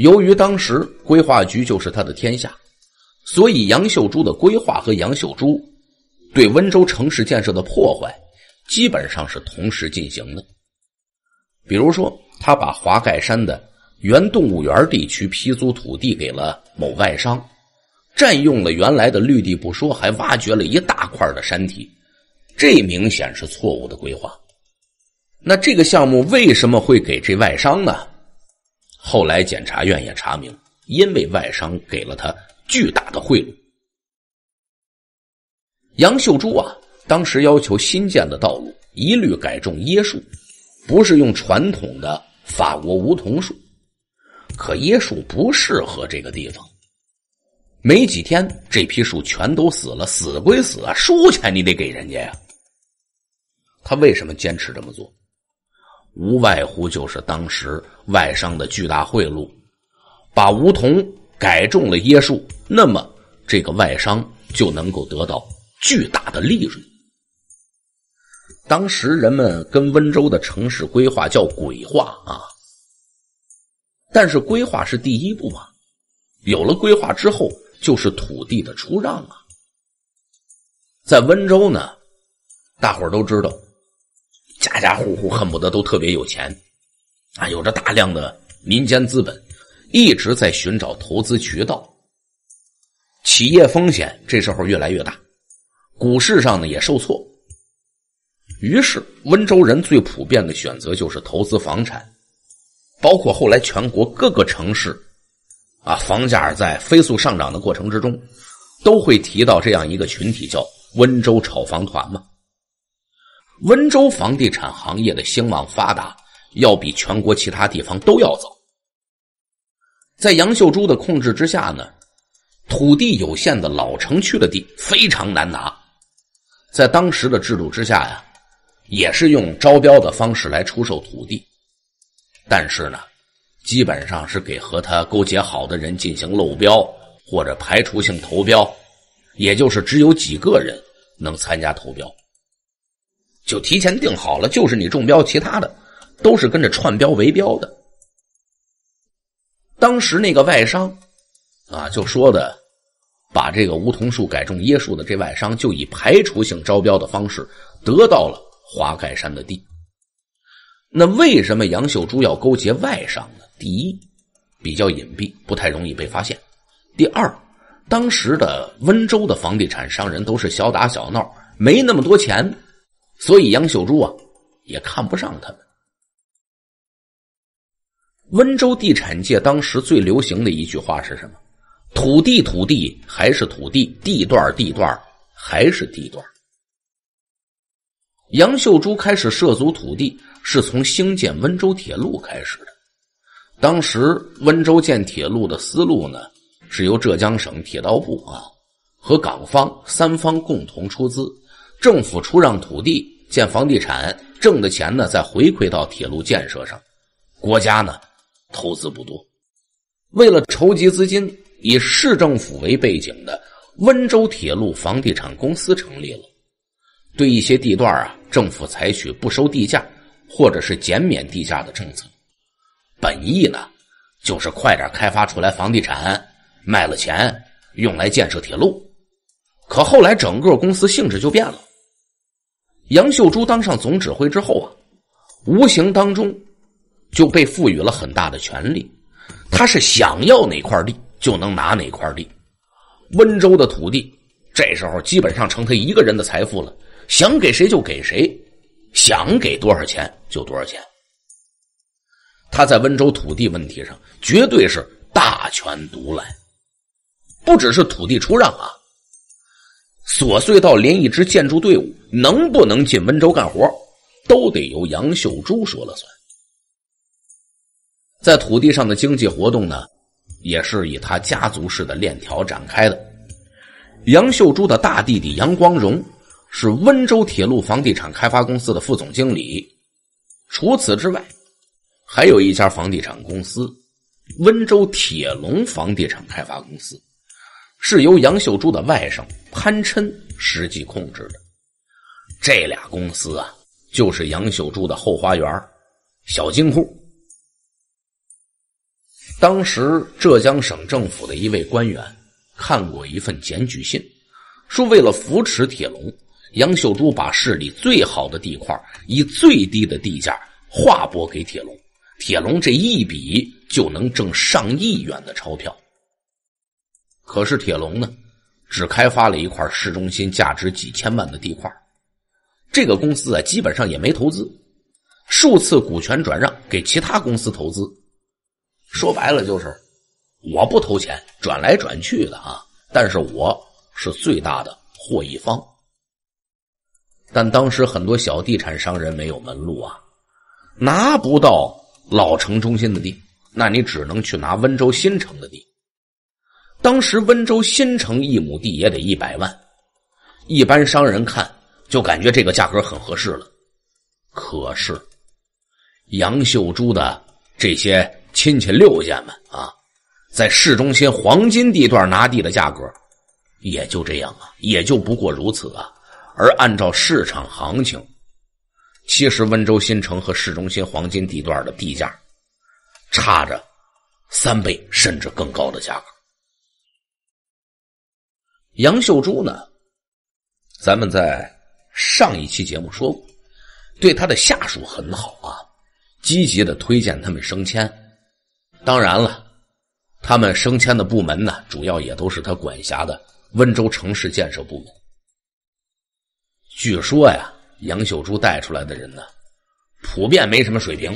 S1: 由于当时规划局就是他的天下，所以杨秀珠的规划和杨秀珠对温州城市建设的破坏，基本上是同时进行的。比如说，他把华盖山的原动物园地区批租土地给了某外商，占用了原来的绿地不说，还挖掘了一大块的山体，这明显是错误的规划。那这个项目为什么会给这外商呢？后来检察院也查明，因为外商给了他巨大的贿赂。杨秀珠啊，当时要求新建的道路一律改种椰树，不是用传统的法国梧桐树。可椰树不适合这个地方，没几天这批树全都死了。死归死啊，书钱你得给人家呀。他为什么坚持这么做？无外乎就是当时外商的巨大贿赂，把梧桐改种了椰树，那么这个外商就能够得到巨大的利润。当时人们跟温州的城市规划叫鬼话啊，但是规划是第一步啊，有了规划之后就是土地的出让啊。在温州呢，大伙都知道。家家户户恨不得都特别有钱，啊，有着大量的民间资本，一直在寻找投资渠道。企业风险这时候越来越大，股市上呢也受挫。于是温州人最普遍的选择就是投资房产，包括后来全国各个城市，啊，房价在飞速上涨的过程之中，都会提到这样一个群体，叫温州炒房团嘛。温州房地产行业的兴旺发达，要比全国其他地方都要早。在杨秀珠的控制之下呢，土地有限的老城区的地非常难拿。在当时的制度之下呀，也是用招标的方式来出售土地，但是呢，基本上是给和他勾结好的人进行漏标或者排除性投标，也就是只有几个人能参加投标。就提前定好了，就是你中标，其他的都是跟着串标围标的。当时那个外商啊，就说的把这个梧桐树改种椰树的这外商，就以排除性招标的方式得到了华盖山的地。那为什么杨秀珠要勾结外商呢？第一，比较隐蔽，不太容易被发现；第二，当时的温州的房地产商人都是小打小闹，没那么多钱。所以杨秀珠啊，也看不上他们。温州地产界当时最流行的一句话是什么？土地，土地，还是土地；地段，地段，还是地段。杨秀珠开始涉足土地，是从兴建温州铁路开始的。当时温州建铁路的思路呢，是由浙江省铁道部啊和港方三方共同出资。政府出让土地建房地产挣的钱呢，再回馈到铁路建设上。国家呢投资不多，为了筹集资金，以市政府为背景的温州铁路房地产公司成立了。对一些地段啊，政府采取不收地价或者是减免地价的政策。本意呢就是快点开发出来房地产，卖了钱用来建设铁路。可后来整个公司性质就变了。杨秀珠当上总指挥之后啊，无形当中就被赋予了很大的权力。他是想要哪块地就能拿哪块地，温州的土地这时候基本上成他一个人的财富了。想给谁就给谁，想给多少钱就多少钱。他在温州土地问题上绝对是大权独揽，不只是土地出让啊。琐碎到连一支建筑队伍能不能进温州干活，都得由杨秀珠说了算。在土地上的经济活动呢，也是以他家族式的链条展开的。杨秀珠的大弟弟杨光荣是温州铁路房地产开发公司的副总经理。除此之外，还有一家房地产公司——温州铁龙房地产开发公司。是由杨秀珠的外甥潘琛实际控制的。这俩公司啊，就是杨秀珠的后花园小金库。当时浙江省政府的一位官员看过一份检举信，说为了扶持铁龙，杨秀珠把市里最好的地块以最低的地价划拨给铁龙，铁龙这一笔就能挣上亿元的钞票。可是铁龙呢，只开发了一块市中心价值几千万的地块，这个公司啊基本上也没投资，数次股权转让给其他公司投资，说白了就是我不投钱，转来转去的啊，但是我是最大的获益方。但当时很多小地产商人没有门路啊，拿不到老城中心的地，那你只能去拿温州新城的地。当时温州新城一亩地也得一百万，一般商人看就感觉这个价格很合适了。可是，杨秀珠的这些亲戚六家们啊，在市中心黄金地段拿地的价格也就这样啊，也就不过如此啊。而按照市场行情，其实温州新城和市中心黄金地段的地价差着三倍甚至更高的价格。杨秀珠呢？咱们在上一期节目说过，对他的下属很好啊，积极的推荐他们升迁。当然了，他们升迁的部门呢，主要也都是他管辖的温州城市建设部门。据说呀，杨秀珠带出来的人呢，普遍没什么水平。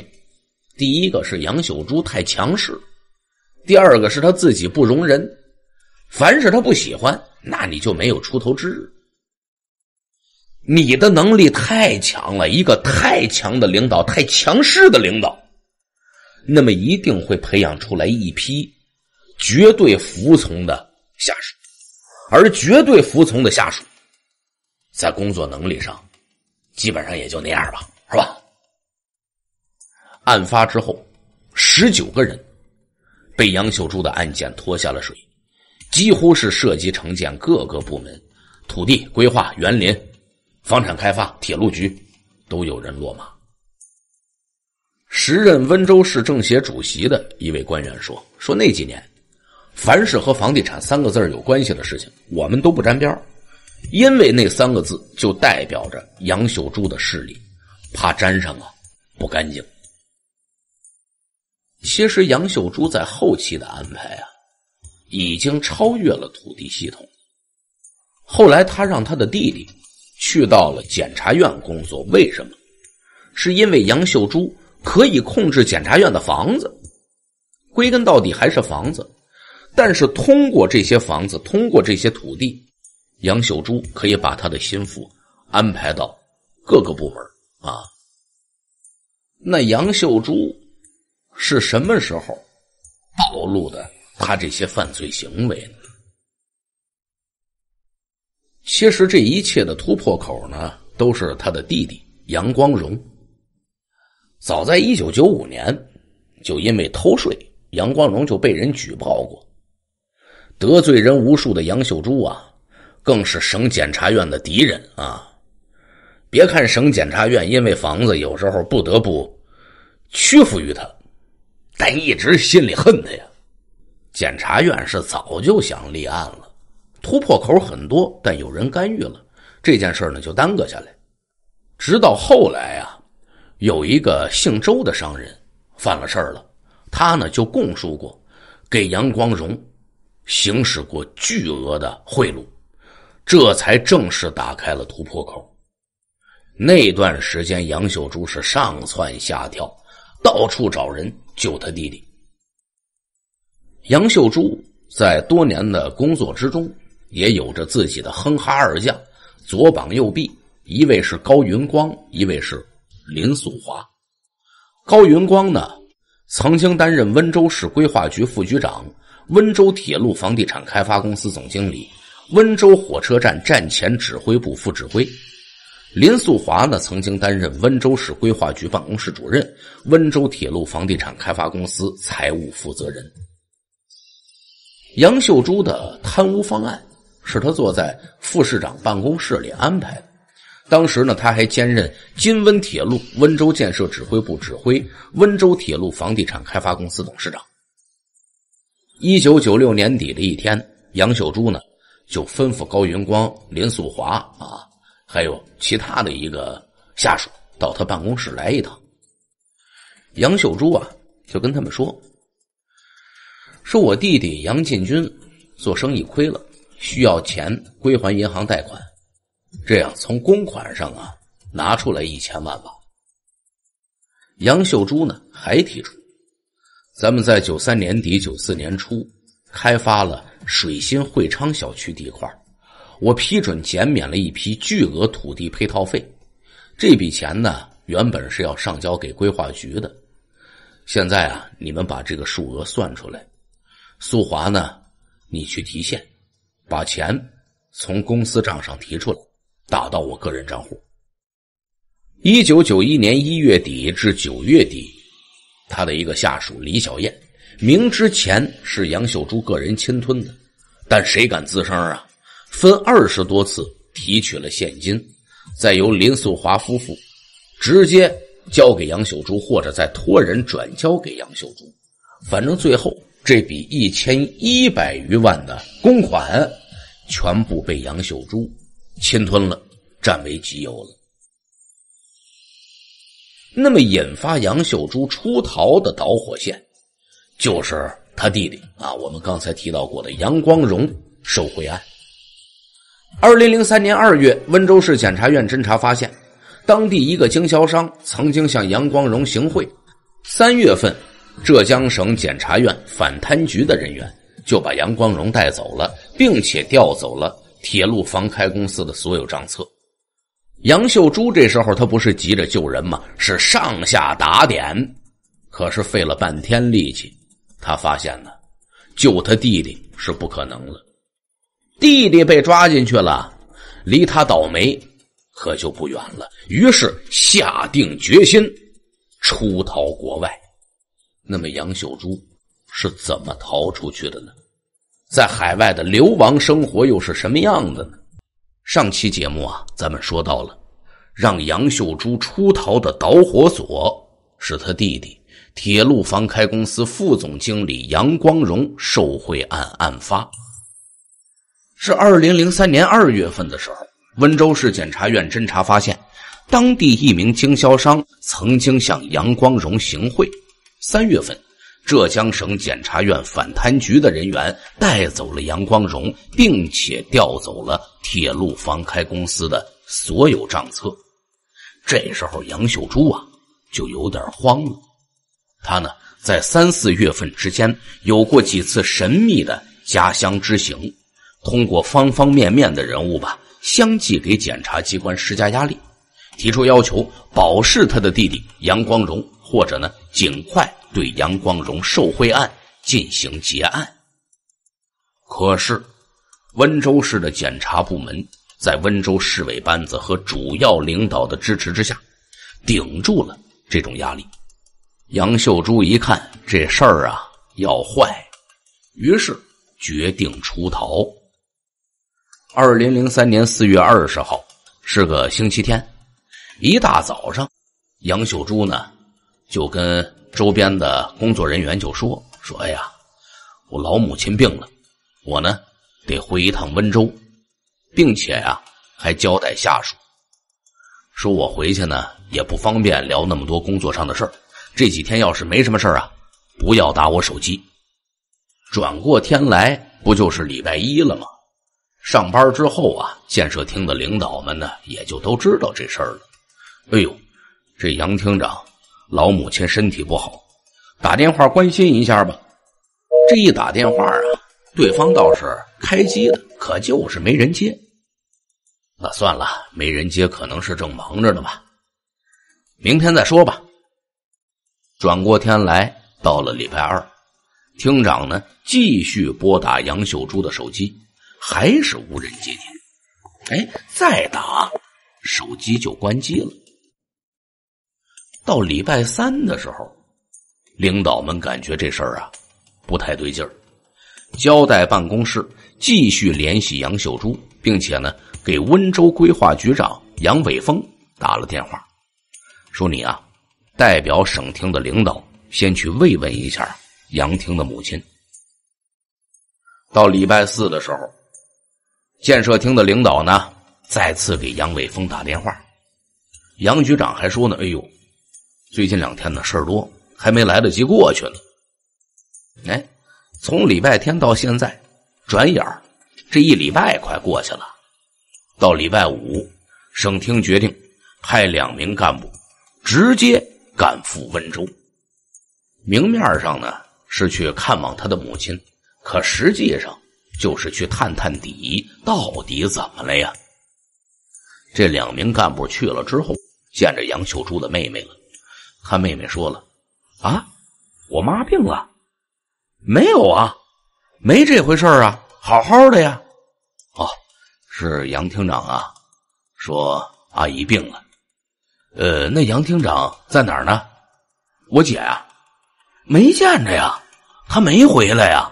S1: 第一个是杨秀珠太强势，第二个是他自己不容人，凡是他不喜欢。那你就没有出头之日。你的能力太强了，一个太强的领导，太强势的领导，那么一定会培养出来一批绝对服从的下属，而绝对服从的下属，在工作能力上，基本上也就那样吧，是吧？案发之后，十九个人被杨秀珠的案件拖下了水。几乎是涉及城建各个部门，土地规划、园林、房产开发、铁路局，都有人落马。时任温州市政协主席的一位官员说：“说那几年，凡是和房地产三个字有关系的事情，我们都不沾边因为那三个字就代表着杨秀珠的势力，怕沾上啊不干净。”其实，杨秀珠在后期的安排啊。已经超越了土地系统。后来，他让他的弟弟去到了检察院工作。为什么？是因为杨秀珠可以控制检察院的房子。归根到底还是房子。但是，通过这些房子，通过这些土地，杨秀珠可以把他的心腹安排到各个部门啊。那杨秀珠是什么时候暴露的？他这些犯罪行为，其实这一切的突破口呢，都是他的弟弟杨光荣。早在一九九五年，就因为偷税，杨光荣就被人举报过，得罪人无数的杨秀珠啊，更是省检察院的敌人啊。别看省检察院因为房子有时候不得不屈服于他，但一直心里恨他呀。检察院是早就想立案了，突破口很多，但有人干预了这件事呢，就耽搁下来。直到后来啊，有一个姓周的商人犯了事儿了，他呢就供述过，给杨光荣行使过巨额的贿赂，这才正式打开了突破口。那段时间，杨秀珠是上蹿下跳，到处找人救他弟弟。杨秀珠在多年的工作之中，也有着自己的“哼哈二将”，左膀右臂，一位是高云光，一位是林素华。高云光呢，曾经担任温州市规划局副局长、温州铁路房地产开发公司总经理、温州火车站站前指挥部副指挥。林素华呢，曾经担任温州市规划局办公室主任、温州铁路房地产开发公司财务负责人。杨秀珠的贪污方案是他坐在副市长办公室里安排。当时呢，他还兼任金温铁路温州建设指挥部指挥、温州铁路房地产开发公司董事长。一九九六年底的一天，杨秀珠呢就吩咐高云光、林素华啊，还有其他的一个下属到他办公室来一趟。杨秀珠啊就跟他们说。说我弟弟杨进军做生意亏了，需要钱归还银行贷款，这样从公款上啊拿出来一千万吧。杨秀珠呢还提出，咱们在九三年底九四年初开发了水心汇昌小区地块，我批准减免了一批巨额土地配套费，这笔钱呢原本是要上交给规划局的，现在啊你们把这个数额算出来。素华呢？你去提现，把钱从公司账上提出来，打到我个人账户。一九九一年一月底至九月底，他的一个下属李小燕，明知钱是杨秀珠个人侵吞的，但谁敢吱声啊？分二十多次提取了现金，再由林素华夫妇直接交给杨秀珠，或者再托人转交给杨秀珠，反正最后。这笔一千一百余万的公款，全部被杨秀珠侵吞了，占为己有了。那么，引发杨秀珠出逃的导火线，就是他弟弟啊，我们刚才提到过的杨光荣受贿案。二零零三年二月，温州市检察院侦查发现，当地一个经销商曾经向杨光荣行贿。三月份。浙江省检察院反贪局的人员就把杨光荣带走了，并且调走了铁路房开公司的所有账册。杨秀珠这时候他不是急着救人吗？是上下打点，可是费了半天力气，他发现呢，救他弟弟是不可能了。弟弟被抓进去了，离他倒霉可就不远了。于是下定决心出逃国外。那么杨秀珠是怎么逃出去的呢？在海外的流亡生活又是什么样的呢？上期节目啊，咱们说到了，让杨秀珠出逃的导火索是他弟弟铁路房开公司副总经理杨光荣受贿案案发，是二零零三年二月份的时候，温州市检察院侦查发现，当地一名经销商曾经向杨光荣行贿。三月份，浙江省检察院反贪局的人员带走了杨光荣，并且调走了铁路房开公司的所有账册。这时候，杨秀珠啊就有点慌了。他呢，在三四月份之间有过几次神秘的家乡之行，通过方方面面的人物吧，相继给检察机关施加压力，提出要求保释他的弟弟杨光荣。或者呢，尽快对杨光荣受贿案进行结案。可是，温州市的检察部门在温州市委班子和主要领导的支持之下，顶住了这种压力。杨秀珠一看这事儿啊要坏，于是决定出逃。二零零三年四月二十号是个星期天，一大早上，杨秀珠呢。就跟周边的工作人员就说说：“哎呀，我老母亲病了，我呢得回一趟温州，并且呀还交代下属，说我回去呢也不方便聊那么多工作上的事儿。这几天要是没什么事儿啊，不要打我手机。”转过天来不就是礼拜一了吗？上班之后啊，建设厅的领导们呢也就都知道这事儿了。哎呦，这杨厅长。老母亲身体不好，打电话关心一下吧。这一打电话啊，对方倒是开机的，可就是没人接。那算了，没人接可能是正忙着呢吧，明天再说吧。转过天来到了礼拜二，厅长呢继续拨打杨秀珠的手机，还是无人接听。哎，再打，手机就关机了。到礼拜三的时候，领导们感觉这事儿啊不太对劲儿，交代办公室继续联系杨秀珠，并且呢给温州规划局长杨伟峰打了电话，说你啊代表省厅的领导先去慰问一下杨婷的母亲。到礼拜四的时候，建设厅的领导呢再次给杨伟峰打电话，杨局长还说呢：“哎呦。”最近两天呢事儿多，还没来得及过去呢。哎，从礼拜天到现在，转眼儿这一礼拜快过去了。到礼拜五，省厅决定派两名干部直接赶赴温州。明面上呢是去看望他的母亲，可实际上就是去探探底，到底怎么了呀？这两名干部去了之后，见着杨秀珠的妹妹了。他妹妹说了：“啊，我妈病了，没有啊，没这回事啊，好好的呀。哦，是杨厅长啊，说阿姨病了。呃，那杨厅长在哪儿呢？我姐啊，没见着呀，他没回来呀。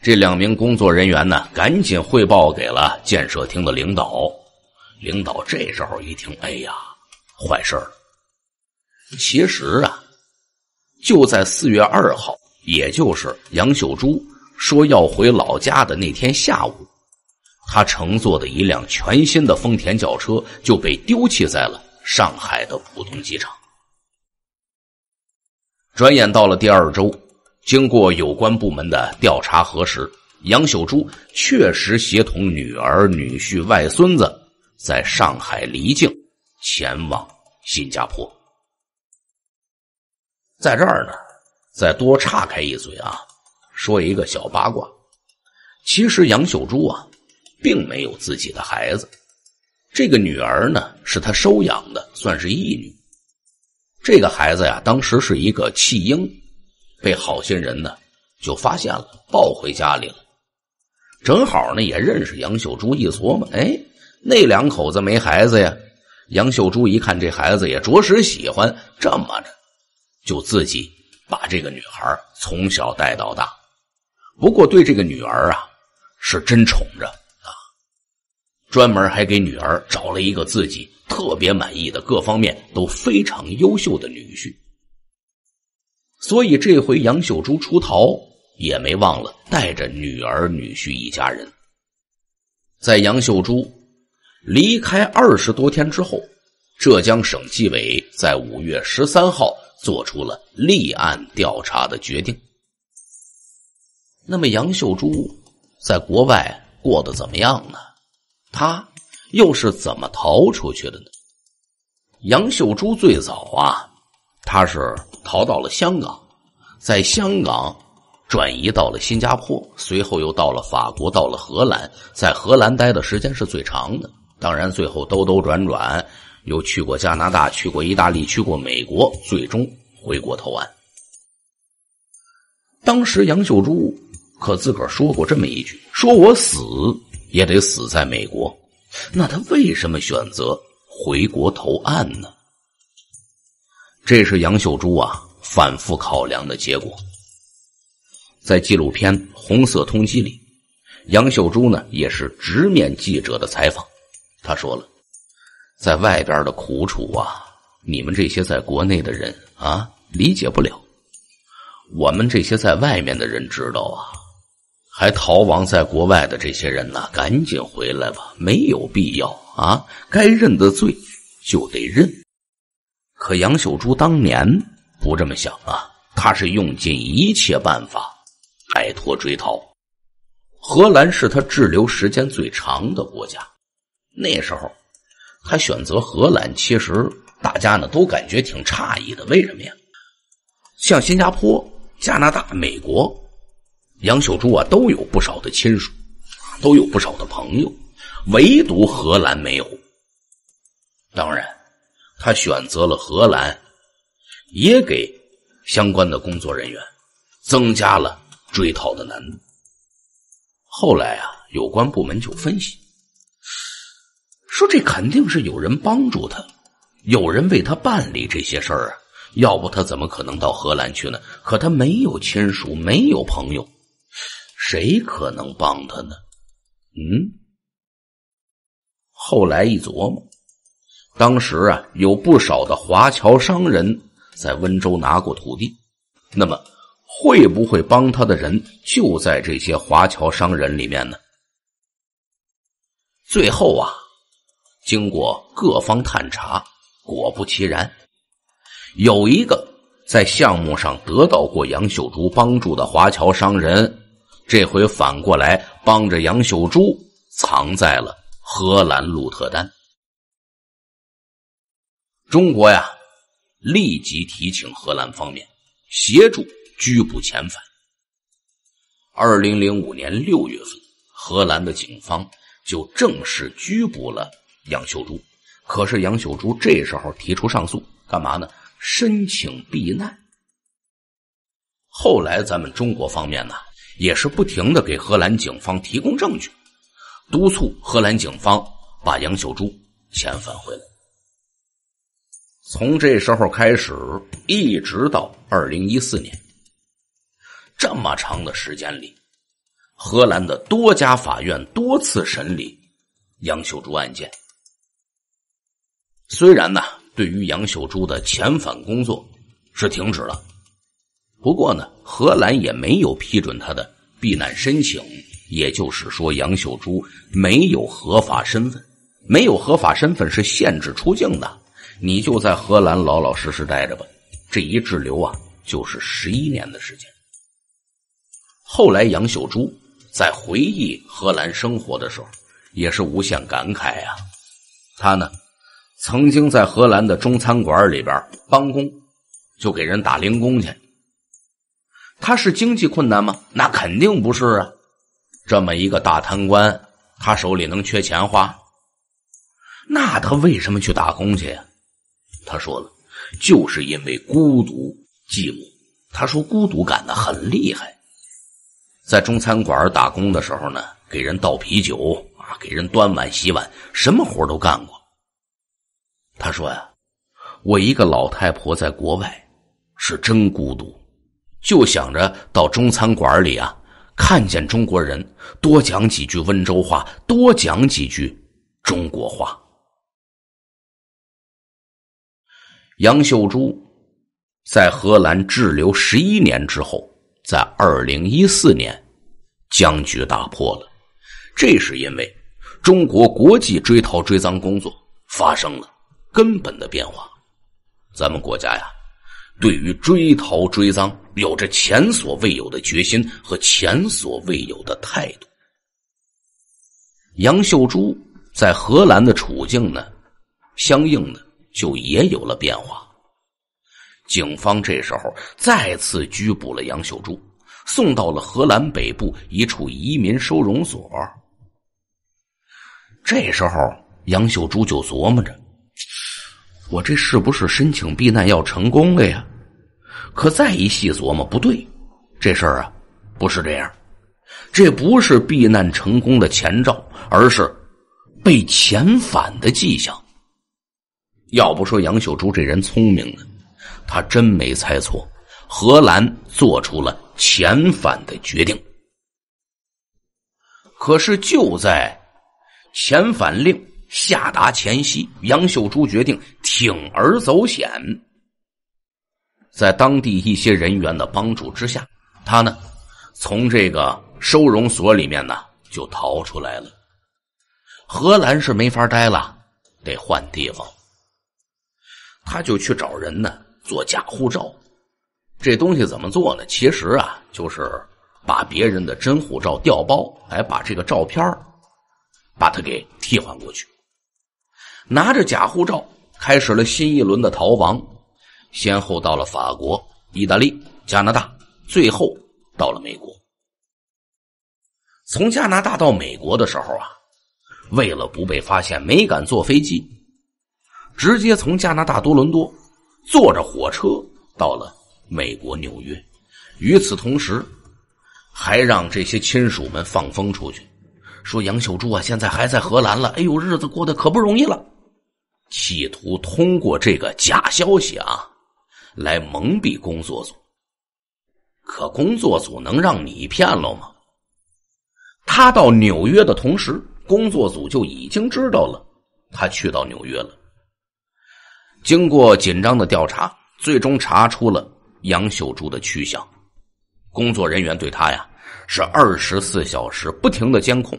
S1: 这两名工作人员呢，赶紧汇报给了建设厅的领导。领导这时候一听，哎呀，坏事其实啊，就在四月二号，也就是杨秀珠说要回老家的那天下午，他乘坐的一辆全新的丰田轿车就被丢弃在了上海的浦东机场。转眼到了第二周，经过有关部门的调查核实，杨秀珠确实协同女儿、女婿、外孙子在上海离境，前往新加坡。在这儿呢，再多岔开一嘴啊，说一个小八卦。其实杨秀珠啊，并没有自己的孩子，这个女儿呢，是她收养的，算是义女。这个孩子呀，当时是一个弃婴，被好心人呢就发现了，抱回家里了。正好呢，也认识杨秀珠，一琢磨，哎，那两口子没孩子呀。杨秀珠一看这孩子，也着实喜欢，这么着。就自己把这个女孩从小带到大，不过对这个女儿啊是真宠着啊，专门还给女儿找了一个自己特别满意的、各方面都非常优秀的女婿。所以这回杨秀珠出逃也没忘了带着女儿、女婿一家人。在杨秀珠离开二十多天之后，浙江省纪委在五月十三号。做出了立案调查的决定。那么杨秀珠在国外过得怎么样呢？他又是怎么逃出去的呢？杨秀珠最早啊，他是逃到了香港，在香港转移到了新加坡，随后又到了法国，到了荷兰，在荷兰待的时间是最长的。当然，最后兜兜转转。又去过加拿大，去过意大利，去过美国，最终回国投案。当时杨秀珠可自个儿说过这么一句：“说我死也得死在美国。”那他为什么选择回国投案呢？这是杨秀珠啊反复考量的结果。在纪录片《红色通缉》里，杨秀珠呢也是直面记者的采访，他说了。在外边的苦楚啊，你们这些在国内的人啊，理解不了。我们这些在外面的人知道啊，还逃亡在国外的这些人呢，赶紧回来吧，没有必要啊。该认的罪就得认。可杨秀珠当年不这么想啊，他是用尽一切办法摆脱追逃。荷兰是他滞留时间最长的国家，那时候。他选择荷兰，其实大家呢都感觉挺诧异的，为什么呀？像新加坡、加拿大、美国，杨秀珠啊都有不少的亲属，都有不少的朋友，唯独荷兰没有。当然，他选择了荷兰，也给相关的工作人员增加了追逃的难度。后来啊，有关部门就分析。说这肯定是有人帮助他，有人为他办理这些事儿啊，要不他怎么可能到荷兰去呢？可他没有亲属，没有朋友，谁可能帮他呢？嗯，后来一琢磨，当时啊有不少的华侨商人在温州拿过土地，那么会不会帮他的人就在这些华侨商人里面呢？最后啊。经过各方探查，果不其然，有一个在项目上得到过杨秀珠帮助的华侨商人，这回反过来帮着杨秀珠藏在了荷兰鹿特丹。中国呀，立即提请荷兰方面协助拘捕遣返。二零零五年六月份，荷兰的警方就正式拘捕了。杨秀珠，可是杨秀珠这时候提出上诉，干嘛呢？申请避难。后来，咱们中国方面呢，也是不停的给荷兰警方提供证据，督促荷兰警方把杨秀珠遣返回来。从这时候开始，一直到二零一四年，这么长的时间里，荷兰的多家法院多次审理杨秀珠案件。虽然呢，对于杨秀珠的遣返工作是停止了，不过呢，荷兰也没有批准他的避难申请，也就是说，杨秀珠没有合法身份，没有合法身份是限制出境的，你就在荷兰老老实实待着吧。这一滞留啊，就是十一年的时间。后来，杨秀珠在回忆荷兰生活的时候，也是无限感慨啊，他呢。曾经在荷兰的中餐馆里边帮工，就给人打零工去。他是经济困难吗？那肯定不是啊。这么一个大贪官，他手里能缺钱花？那他为什么去打工去？他说了，就是因为孤独寂寞。他说孤独感呢很厉害。在中餐馆打工的时候呢，给人倒啤酒啊，给人端碗洗碗，什么活都干过。他说呀，我一个老太婆在国外是真孤独，就想着到中餐馆里啊，看见中国人，多讲几句温州话，多讲几句中国话。杨秀珠在荷兰滞留十一年之后，在二零一四年，僵局打破了，这是因为中国国际追逃追赃工作发生了。根本的变化，咱们国家呀，对于追逃追赃有着前所未有的决心和前所未有的态度。杨秀珠在荷兰的处境呢，相应的就也有了变化。警方这时候再次拘捕了杨秀珠，送到了荷兰北部一处移民收容所。这时候，杨秀珠就琢磨着。我这是不是申请避难要成功了呀？可再一细琢磨，不对，这事儿啊不是这样，这不是避难成功的前兆，而是被遣返的迹象。要不说杨秀珠这人聪明呢，他真没猜错，荷兰做出了遣返的决定。可是就在遣返令。下达前夕，杨秀珠决定铤而走险。在当地一些人员的帮助之下，他呢从这个收容所里面呢就逃出来了。荷兰是没法待了，得换地方。他就去找人呢做假护照。这东西怎么做呢？其实啊，就是把别人的真护照调包，来把这个照片把它给替换过去。拿着假护照，开始了新一轮的逃亡，先后到了法国、意大利、加拿大，最后到了美国。从加拿大到美国的时候啊，为了不被发现，没敢坐飞机，直接从加拿大多伦多坐着火车到了美国纽约。与此同时，还让这些亲属们放风出去，说杨秀珠啊，现在还在荷兰了。哎呦，日子过得可不容易了。企图通过这个假消息啊，来蒙蔽工作组。可工作组能让你骗了吗？他到纽约的同时，工作组就已经知道了他去到纽约了。经过紧张的调查，最终查出了杨秀珠的去向。工作人员对他呀是二十四小时不停的监控。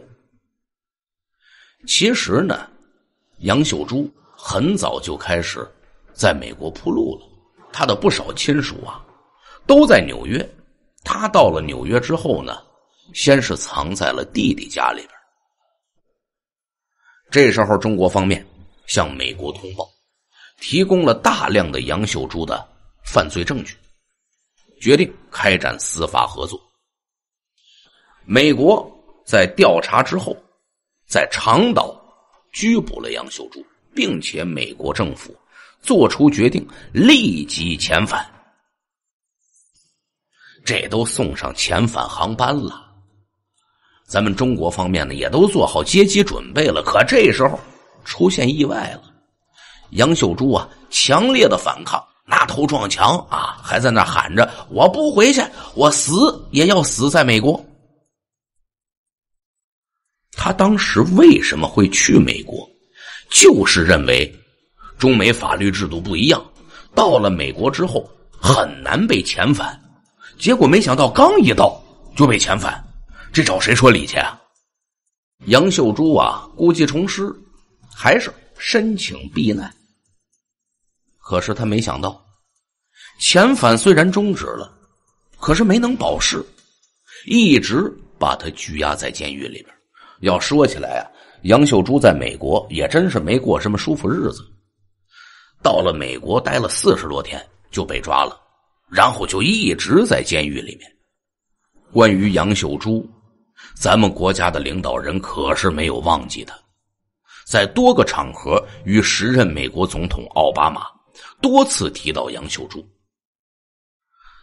S1: 其实呢，杨秀珠。很早就开始在美国铺路了，他的不少亲属啊都在纽约。他到了纽约之后呢，先是藏在了弟弟家里边。这时候，中国方面向美国通报，提供了大量的杨秀珠的犯罪证据，决定开展司法合作。美国在调查之后，在长岛拘捕了杨秀珠。并且，美国政府做出决定，立即遣返，这都送上遣返航班了。咱们中国方面呢，也都做好接机准备了。可这时候出现意外了，杨秀珠啊，强烈的反抗，拿头撞墙啊，还在那喊着：“我不回去，我死也要死在美国。”他当时为什么会去美国？就是认为中美法律制度不一样，到了美国之后很难被遣返。结果没想到刚一到就被遣返，这找谁说理去啊？杨秀珠啊，故技重施，还是申请避难。可是他没想到，遣返虽然终止了，可是没能保释，一直把他拘押在监狱里边。要说起来啊。杨秀珠在美国也真是没过什么舒服日子，到了美国待了四十多天就被抓了，然后就一直在监狱里面。关于杨秀珠，咱们国家的领导人可是没有忘记他，在多个场合与时任美国总统奥巴马多次提到杨秀珠，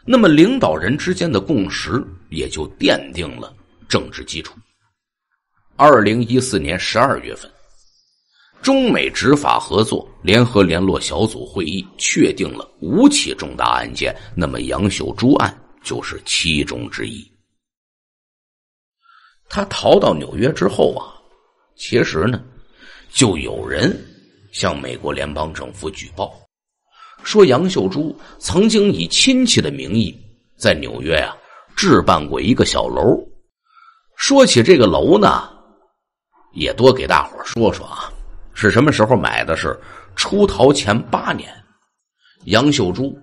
S1: 那么领导人之间的共识也就奠定了政治基础。二零一四年十二月份，中美执法合作联合联络小组会议确定了五起重大案件，那么杨秀珠案就是其中之一。他逃到纽约之后啊，其实呢，就有人向美国联邦政府举报，说杨秀珠曾经以亲戚的名义在纽约啊置办过一个小楼。说起这个楼呢。也多给大伙说说啊，是什么时候买的是出逃前八年，杨秀珠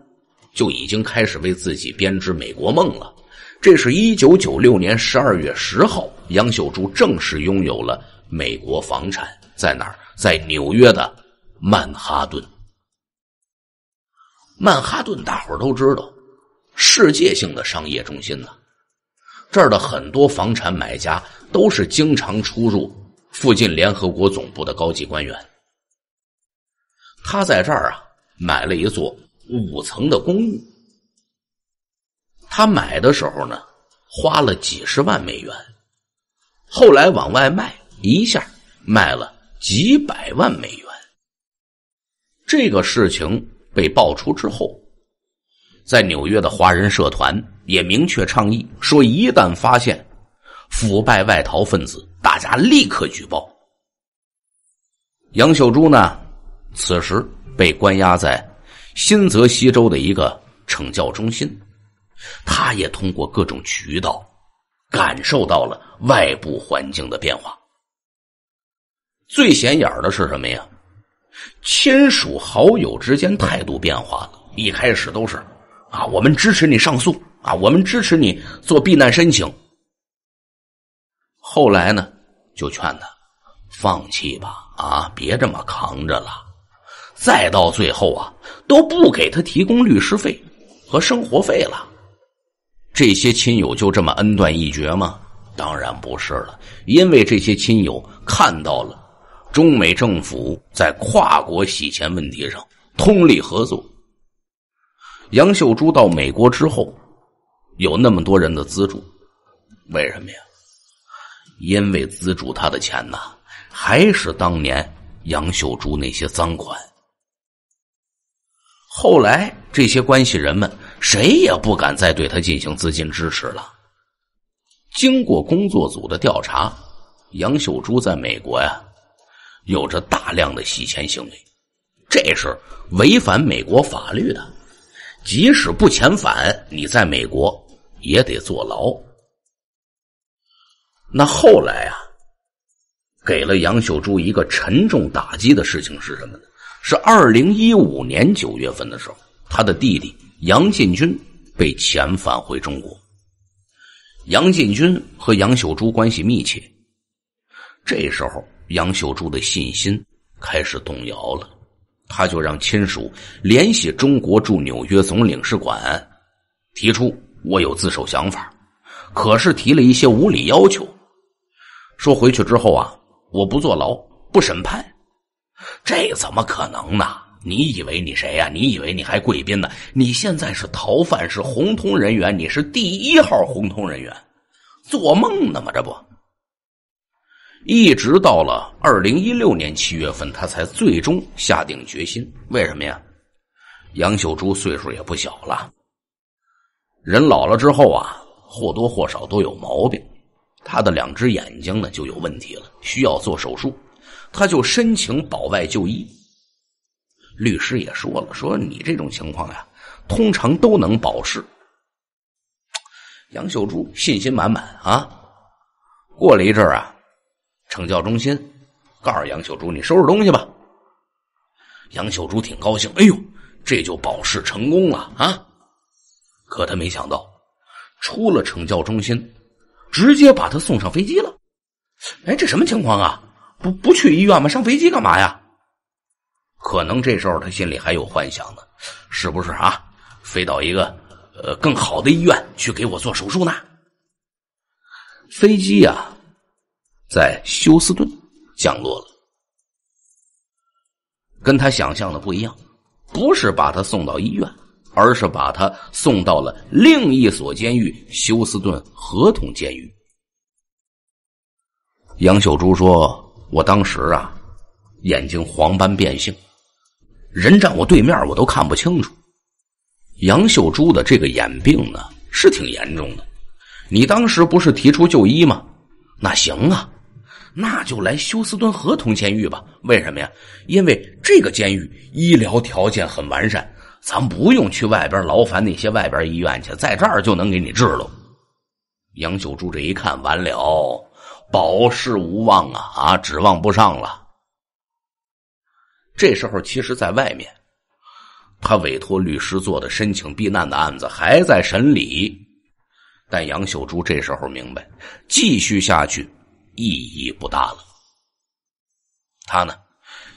S1: 就已经开始为自己编织美国梦了。这是一九九六年十二月十号，杨秀珠正式拥有了美国房产，在哪儿？在纽约的曼哈顿。曼哈顿，大伙都知道，世界性的商业中心呢。这儿的很多房产买家都是经常出入。附近联合国总部的高级官员，他在这儿啊买了一座五层的公寓。他买的时候呢花了几十万美元，后来往外卖一下卖了几百万美元。这个事情被爆出之后，在纽约的华人社团也明确倡议说，一旦发现。腐败外逃分子，大家立刻举报。杨秀珠呢？此时被关押在新泽西州的一个惩教中心。他也通过各种渠道感受到了外部环境的变化。最显眼的是什么呀？亲属好友之间态度变化了。一开始都是啊，我们支持你上诉啊，我们支持你做避难申请。后来呢，就劝他放弃吧，啊，别这么扛着了。再到最后啊，都不给他提供律师费和生活费了。这些亲友就这么恩断义绝吗？当然不是了，因为这些亲友看到了中美政府在跨国洗钱问题上通力合作。杨秀珠到美国之后，有那么多人的资助，为什么呀？因为资助他的钱呢，还是当年杨秀珠那些赃款。后来这些关系人们谁也不敢再对他进行资金支持了。经过工作组的调查，杨秀珠在美国呀有着大量的洗钱行为，这是违反美国法律的。即使不遣返，你在美国也得坐牢。那后来啊，给了杨秀珠一个沉重打击的事情是什么呢？是二零一五年九月份的时候，他的弟弟杨建军被遣返回中国。杨建军和杨秀珠关系密切，这时候杨秀珠的信心开始动摇了，他就让亲属联系中国驻纽约总领事馆，提出我有自首想法，可是提了一些无理要求。说回去之后啊，我不坐牢，不审判，这怎么可能呢？你以为你谁呀？你以为你还贵宾呢？你现在是逃犯，是红通人员，你是第一号红通人员，做梦呢吗？这不，一直到了二零一六年七月份，他才最终下定决心。为什么呀？杨秀珠岁数也不小了，人老了之后啊，或多或少都有毛病。他的两只眼睛呢就有问题了，需要做手术，他就申请保外就医。律师也说了，说你这种情况呀，通常都能保释。杨秀珠信心满满啊。过了一阵儿啊，惩教中心告诉杨秀珠：“你收拾东西吧。”杨秀珠挺高兴，哎呦，这就保释成功了啊！可他没想到，出了惩教中心。直接把他送上飞机了，哎，这什么情况啊？不不去医院吗？上飞机干嘛呀？可能这时候他心里还有幻想呢，是不是啊？飞到一个呃更好的医院去给我做手术呢？飞机啊，在休斯顿降落了，跟他想象的不一样，不是把他送到医院。而是把他送到了另一所监狱——休斯顿合同监狱。杨秀珠说：“我当时啊，眼睛黄斑变性，人站我对面我都看不清楚。”杨秀珠的这个眼病呢，是挺严重的。你当时不是提出就医吗？那行啊，那就来休斯顿合同监狱吧。为什么呀？因为这个监狱医疗条件很完善。咱不用去外边劳烦那些外边医院去，在这儿就能给你治了。杨秀珠这一看完了，保释无望啊啊，指望不上了。这时候，其实，在外面，他委托律师做的申请避难的案子还在审理，但杨秀珠这时候明白，继续下去意义不大了。他呢，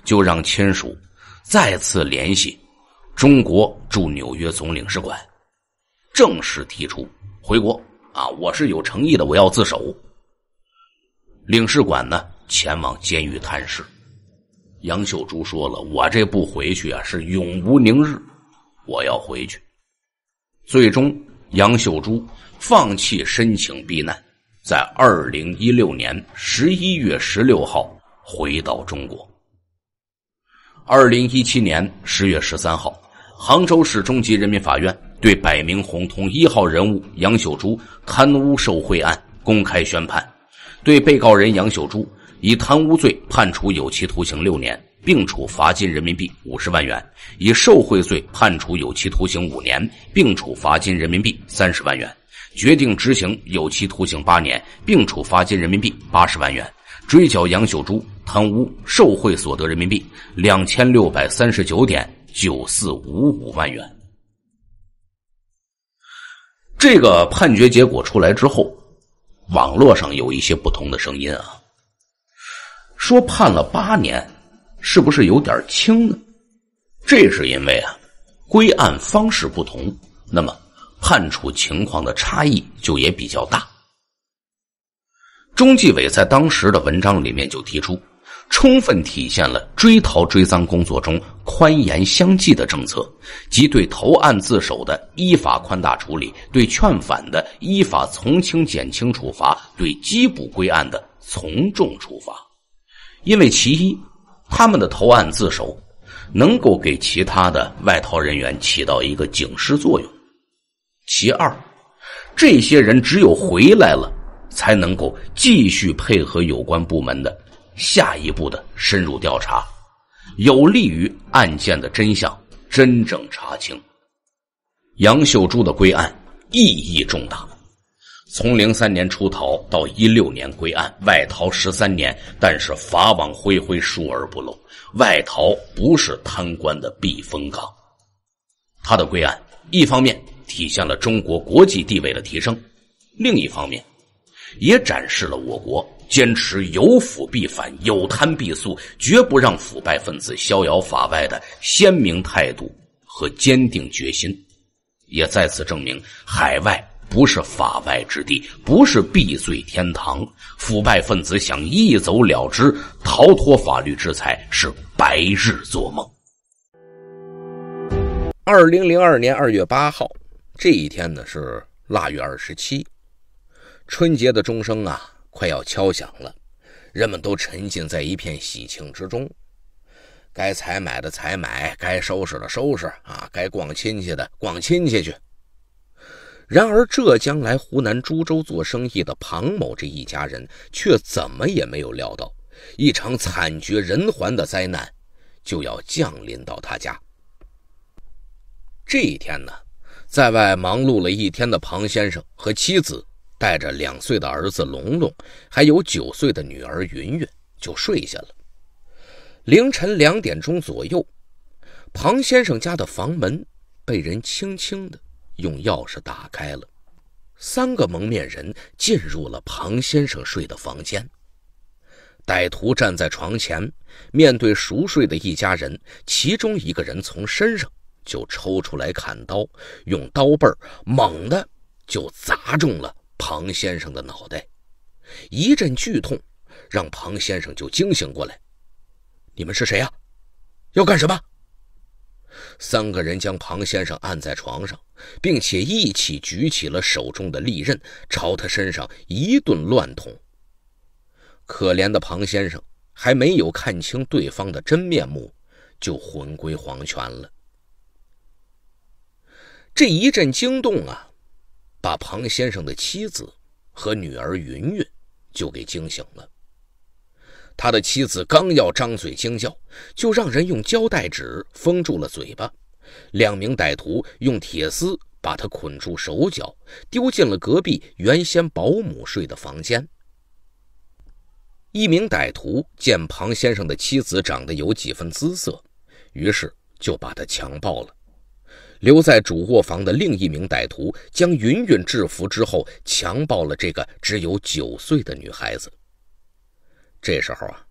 S1: 就让亲属再次联系。中国驻纽约总领事馆正式提出回国啊！我是有诚意的，我要自首。领事馆呢，前往监狱探视。杨秀珠说了：“我这不回去啊，是永无宁日。我要回去。”最终，杨秀珠放弃申请避难，在二零一六年十一月十六号回到中国。二零一七年十月十三号。杭州市中级人民法院对百名红通一号人物杨秀珠贪污受贿案公开宣判，对被告人杨秀珠以贪污罪判处有期徒刑六年，并处罚金人民币五十万元；以受贿罪判处有期徒刑五年，并处罚金人民币三十万元，决定执行有期徒刑八年，并处罚金人民币八十万元，追缴杨秀珠贪污受贿所得人民币两千六百三十九点。九四五五万元，这个判决结果出来之后，网络上有一些不同的声音啊，说判了八年，是不是有点轻呢？这是因为啊，归案方式不同，那么判处情况的差异就也比较大。中纪委在当时的文章里面就提出。充分体现了追逃追赃工作中宽严相济的政策，及对投案自首的依法宽大处理，对劝返的依法从轻减轻处罚，对缉捕归案的从重处罚。因为其一，他们的投案自首，能够给其他的外逃人员起到一个警示作用；其二，这些人只有回来了，才能够继续配合有关部门的。下一步的深入调查，有利于案件的真相真正查清。杨秀珠的归案意义重大。从零三年出逃到一六年归案，外逃十三年，但是法网恢恢，疏而不漏。外逃不是贪官的避风港。他的归案，一方面体现了中国国际地位的提升，另一方面也展示了我国。坚持有腐必反、有贪必肃，绝不让腐败分子逍遥法外的鲜明态度和坚定决心，也再次证明海外不是法外之地，不是避罪天堂。腐败分子想一走了之、逃脱法律制裁是白日做梦。二零零二年二月八号这一天呢，是腊月二十七，春节的钟声啊。快要敲响了，人们都沉浸在一片喜庆之中。该采买的采买，该收拾的收拾啊，该逛亲戚的逛亲戚去。然而，浙江来湖南株洲做生意的庞某这一家人，却怎么也没有料到，一场惨绝人寰的灾难就要降临到他家。这一天呢，在外忙碌了一天的庞先生和妻子。带着两岁的儿子龙龙，还有九岁的女儿云云，就睡下了。凌晨两点钟左右，庞先生家的房门被人轻轻的用钥匙打开了，三个蒙面人进入了庞先生睡的房间。歹徒站在床前，面对熟睡的一家人，其中一个人从身上就抽出来砍刀，用刀背儿猛地就砸中了。庞先生的脑袋一阵剧痛，让庞先生就惊醒过来。你们是谁呀？要干什么？三个人将庞先生按在床上，并且一起举起了手中的利刃，朝他身上一顿乱捅。可怜的庞先生还没有看清对方的真面目，就魂归黄泉了。这一阵惊动啊！把庞先生的妻子和女儿云云就给惊醒了。他的妻子刚要张嘴惊叫，就让人用胶带纸封住了嘴巴。两名歹徒用铁丝把他捆住手脚，丢进了隔壁原先保姆睡的房间。一名歹徒见庞先生的妻子长得有几分姿色，于是就把他强暴了。留在主卧房的另一名歹徒将云云制服之后，强暴了这个只有九岁的女孩子。这时候啊，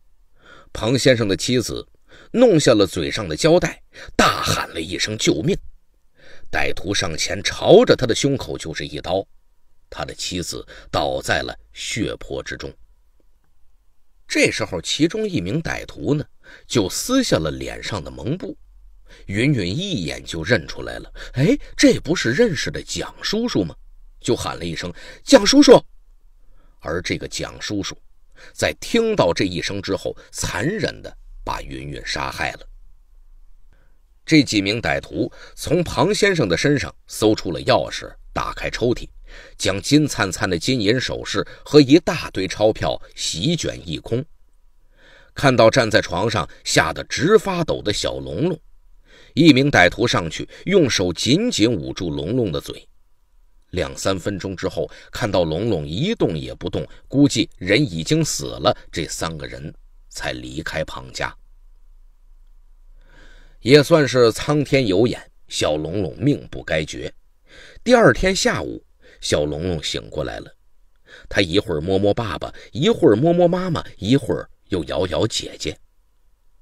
S1: 庞先生的妻子弄下了嘴上的胶带，大喊了一声“救命”！歹徒上前朝着他的胸口就是一刀，他的妻子倒在了血泊之中。这时候，其中一名歹徒呢，就撕下了脸上的蒙布。云云一眼就认出来了，哎，这不是认识的蒋叔叔吗？就喊了一声“蒋叔叔”。而这个蒋叔叔，在听到这一声之后，残忍的把云云杀害了。这几名歹徒从庞先生的身上搜出了钥匙，打开抽屉，将金灿灿的金银首饰和一大堆钞票席卷一空。看到站在床上吓得直发抖的小龙龙。一名歹徒上去，用手紧紧捂住龙龙的嘴。两三分钟之后，看到龙龙一动也不动，估计人已经死了，这三个人才离开庞家。也算是苍天有眼，小龙龙命不该绝。第二天下午，小龙龙醒过来了，他一会儿摸摸爸爸，一会儿摸摸妈妈，一会儿又摇摇姐姐，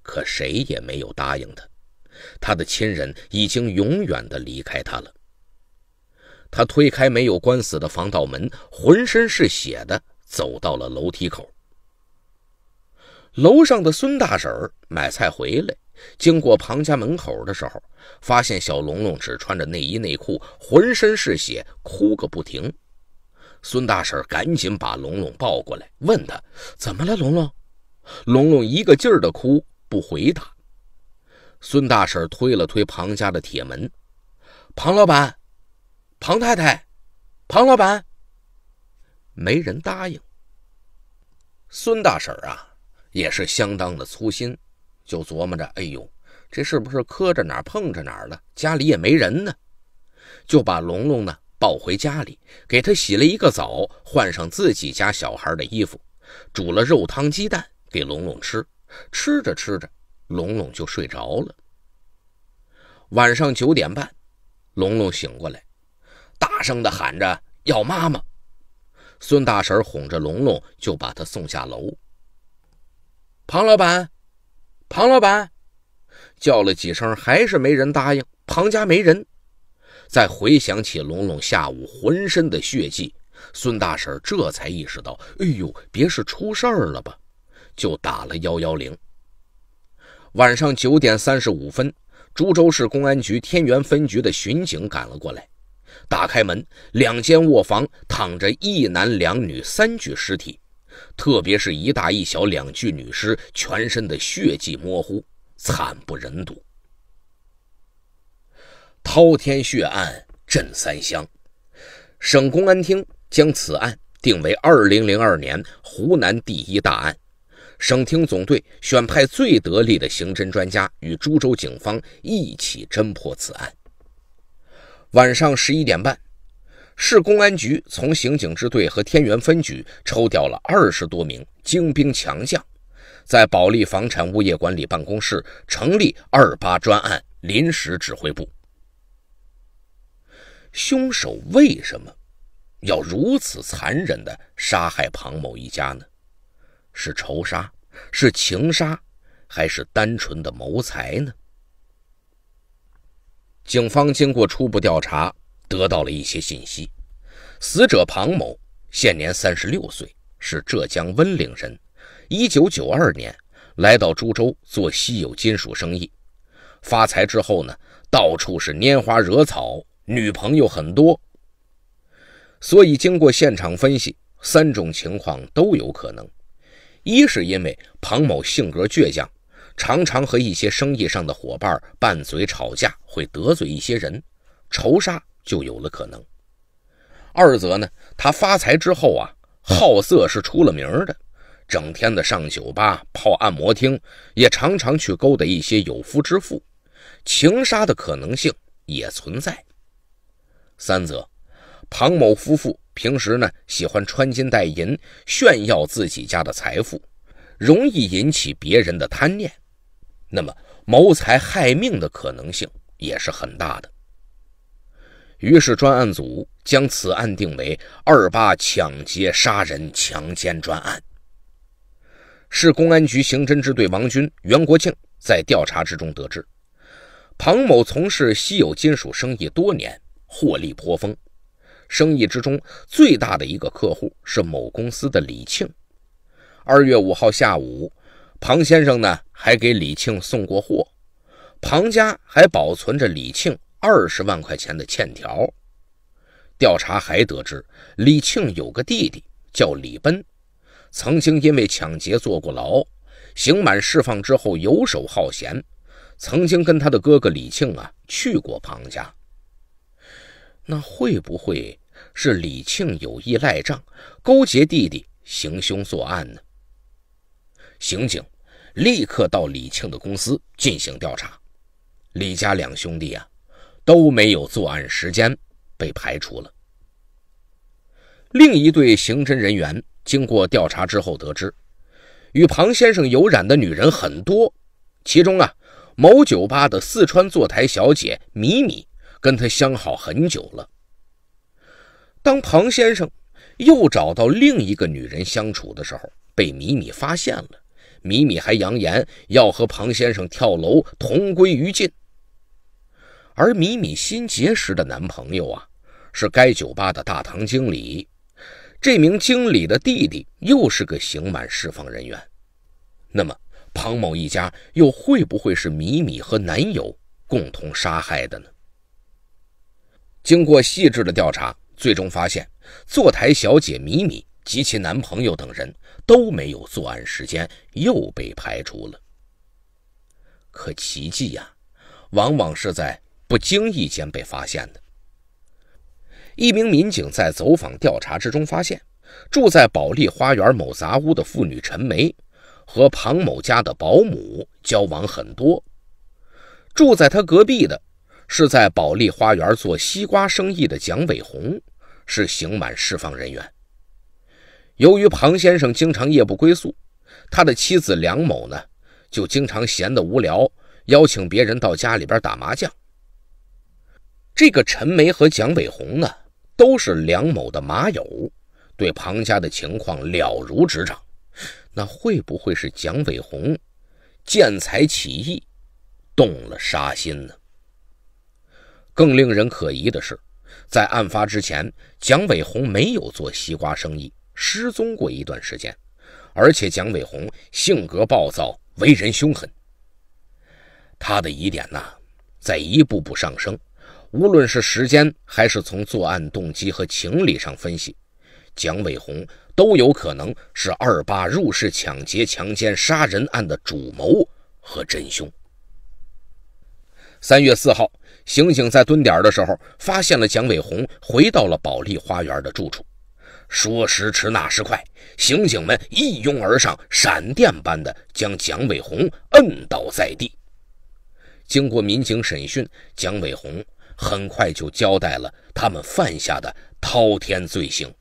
S1: 可谁也没有答应他。他的亲人已经永远的离开他了。他推开没有关死的防盗门，浑身是血的走到了楼梯口。楼上的孙大婶买菜回来，经过庞家门口的时候，发现小龙龙只穿着内衣内裤，浑身是血，哭个不停。孙大婶赶紧把龙龙抱过来，问他怎么了，龙龙。龙龙一个劲儿的哭，不回答。孙大婶推了推庞家的铁门，庞老板、庞太太、庞老板，没人答应。孙大婶啊，也是相当的粗心，就琢磨着：“哎呦，这是不是磕着哪碰着哪了？家里也没人呢。”就把龙龙呢抱回家里，给他洗了一个澡，换上自己家小孩的衣服，煮了肉汤鸡蛋给龙龙吃。吃着吃着。龙龙就睡着了。晚上九点半，龙龙醒过来，大声的喊着要妈妈。孙大婶哄着龙龙，就把他送下楼。庞老板，庞老板，叫了几声，还是没人答应。庞家没人。再回想起龙龙下午浑身的血迹，孙大婶这才意识到：哎呦，别是出事儿了吧？就打了幺幺零。晚上九点三十五分，株洲市公安局天元分局的巡警赶了过来，打开门，两间卧房躺着一男两女三具尸体，特别是一大一小两具女尸，全身的血迹模糊，惨不忍睹。滔天血案震三湘，省公安厅将此案定为二零零二年湖南第一大案。省厅总队选派最得力的刑侦专家与株洲警方一起侦破此案。晚上十一点半，市公安局从刑警支队和天元分局抽调了二十多名精兵强将，在保利房产物业管理办公室成立“二八专案”临时指挥部。凶手为什么要如此残忍地杀害庞某一家呢？是仇杀，是情杀，还是单纯的谋财呢？警方经过初步调查，得到了一些信息。死者庞某现年三十六岁，是浙江温岭人。一九九二年来到株洲做稀有金属生意，发财之后呢，到处是拈花惹草，女朋友很多。所以，经过现场分析，三种情况都有可能。一是因为庞某性格倔强，常常和一些生意上的伙伴拌嘴吵架，会得罪一些人，仇杀就有了可能。二则呢，他发财之后啊，好色是出了名的，整天的上酒吧泡按摩厅，也常常去勾搭一些有夫之妇，情杀的可能性也存在。三则，庞某夫妇。平时呢，喜欢穿金戴银，炫耀自己家的财富，容易引起别人的贪念，那么谋财害命的可能性也是很大的。于是专案组将此案定为“二八抢劫杀人强奸专案”。市公安局刑侦支队王军、袁国庆在调查之中得知，庞某从事稀有金属生意多年，获利颇丰。生意之中最大的一个客户是某公司的李庆。二月五号下午，庞先生呢还给李庆送过货。庞家还保存着李庆二十万块钱的欠条。调查还得知，李庆有个弟弟叫李奔，曾经因为抢劫坐过牢，刑满释放之后游手好闲，曾经跟他的哥哥李庆啊去过庞家。那会不会？是李庆有意赖账，勾结弟弟行凶作案呢。刑警立刻到李庆的公司进行调查，李家两兄弟啊都没有作案时间，被排除了。另一队刑侦人员经过调查之后得知，与庞先生有染的女人很多，其中啊某酒吧的四川坐台小姐米米跟他相好很久了。当庞先生又找到另一个女人相处的时候，被米米发现了。米米还扬言要和庞先生跳楼同归于尽。而米米新结识的男朋友啊，是该酒吧的大堂经理。这名经理的弟弟又是个刑满释放人员。那么，庞某一家又会不会是米米和男友共同杀害的呢？经过细致的调查。最终发现，坐台小姐米米及其男朋友等人，都没有作案时间，又被排除了。可奇迹呀，往往是在不经意间被发现的。一名民警在走访调查之中发现，住在保利花园某杂屋的妇女陈梅，和庞某家的保姆交往很多，住在他隔壁的。是在保利花园做西瓜生意的蒋伟红，是刑满释放人员。由于庞先生经常夜不归宿，他的妻子梁某呢，就经常闲得无聊，邀请别人到家里边打麻将。这个陈梅和蒋伟红呢，都是梁某的麻友，对庞家的情况了如指掌。那会不会是蒋伟红见财起意，动了杀心呢？更令人可疑的是，在案发之前，蒋伟红没有做西瓜生意，失踪过一段时间。而且，蒋伟红性格暴躁，为人凶狠。他的疑点呢，在一步步上升。无论是时间，还是从作案动机和情理上分析，蒋伟红都有可能是二八入室抢劫、强奸、杀人案的主谋和真凶。三月四号。刑警在蹲点的时候，发现了蒋伟红回到了保利花园的住处。说时迟，那时快，刑警们一拥而上，闪电般的将蒋伟红摁倒在地。经过民警审讯，蒋伟红很快就交代了他们犯下的滔天罪行。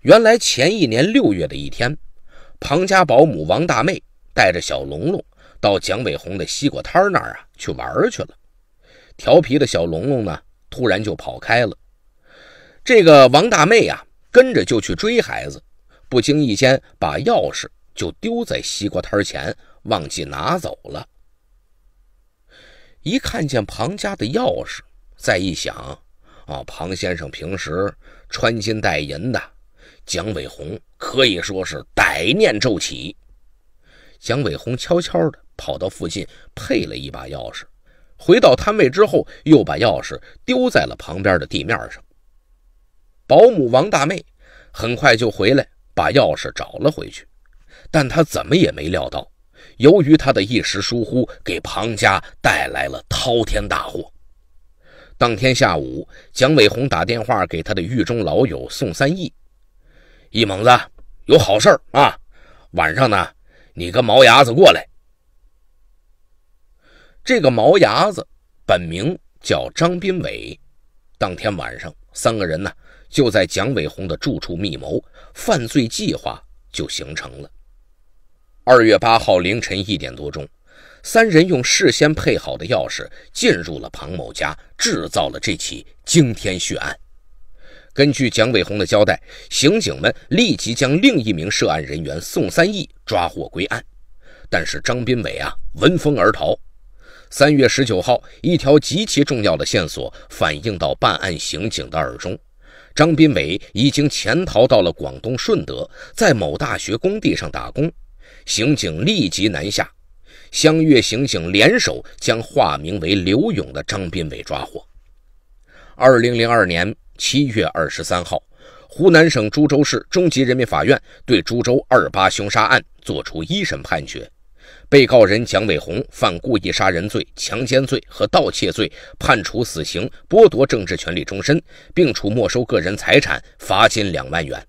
S1: 原来，前一年六月的一天，庞家保姆王大妹带着小龙龙。到蒋伟红的西瓜摊那儿啊去玩去了，调皮的小龙龙呢，突然就跑开了。这个王大妹呀，跟着就去追孩子，不经意间把钥匙就丢在西瓜摊前，忘记拿走了。一看见庞家的钥匙，再一想，啊，庞先生平时穿金戴银的，蒋伟红可以说是歹念骤起。蒋伟红悄悄的。跑到附近配了一把钥匙，回到摊位之后，又把钥匙丢在了旁边的地面上。保姆王大妹很快就回来把钥匙找了回去，但她怎么也没料到，由于她的一时疏忽，给庞家带来了滔天大祸。当天下午，蒋伟红打电话给他的狱中老友宋三义：“一猛子有好事儿啊，晚上呢，你跟毛牙子过来。”这个毛牙子本名叫张斌伟，当天晚上三个人呢就在蒋伟红的住处密谋，犯罪计划就形成了。二月八号凌晨一点多钟，三人用事先配好的钥匙进入了庞某家，制造了这起惊天血案。根据蒋伟红的交代，刑警们立即将另一名涉案人员宋三义抓获归案，但是张斌伟啊闻风而逃。三月十九号，一条极其重要的线索反映到办案刑警的耳中，张斌伟已经潜逃到了广东顺德，在某大学工地上打工。刑警立即南下，湘粤刑警联手将化名为刘勇的张斌伟抓获。二零零二年七月二十三号，湖南省株洲市中级人民法院对株洲“二八”凶杀案作出一审判决。被告人蒋伟红犯故意杀人罪、强奸罪和盗窃罪，判处死刑，剥夺政治权利终身，并处没收个人财产，罚金两万元。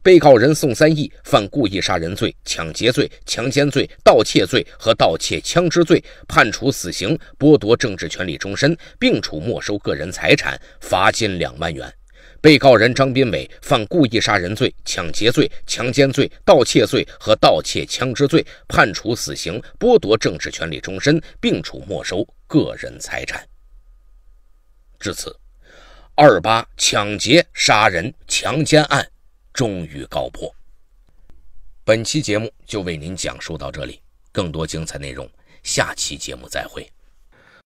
S1: 被告人宋三义犯故意杀人罪、抢劫罪、强奸罪、盗窃罪和盗窃枪支罪，判处死刑，剥夺政治权利终身，并处没收个人财产，罚金两万元。被告人张斌伟犯故意杀人罪、抢劫罪、强奸罪、盗窃罪和盗窃枪支罪，判处死刑，剥夺政治权利终身，并处没收个人财产。至此，二八抢劫杀人强奸案终于告破。本期节目就为您讲述到这里，更多精彩内容，下期节目再会。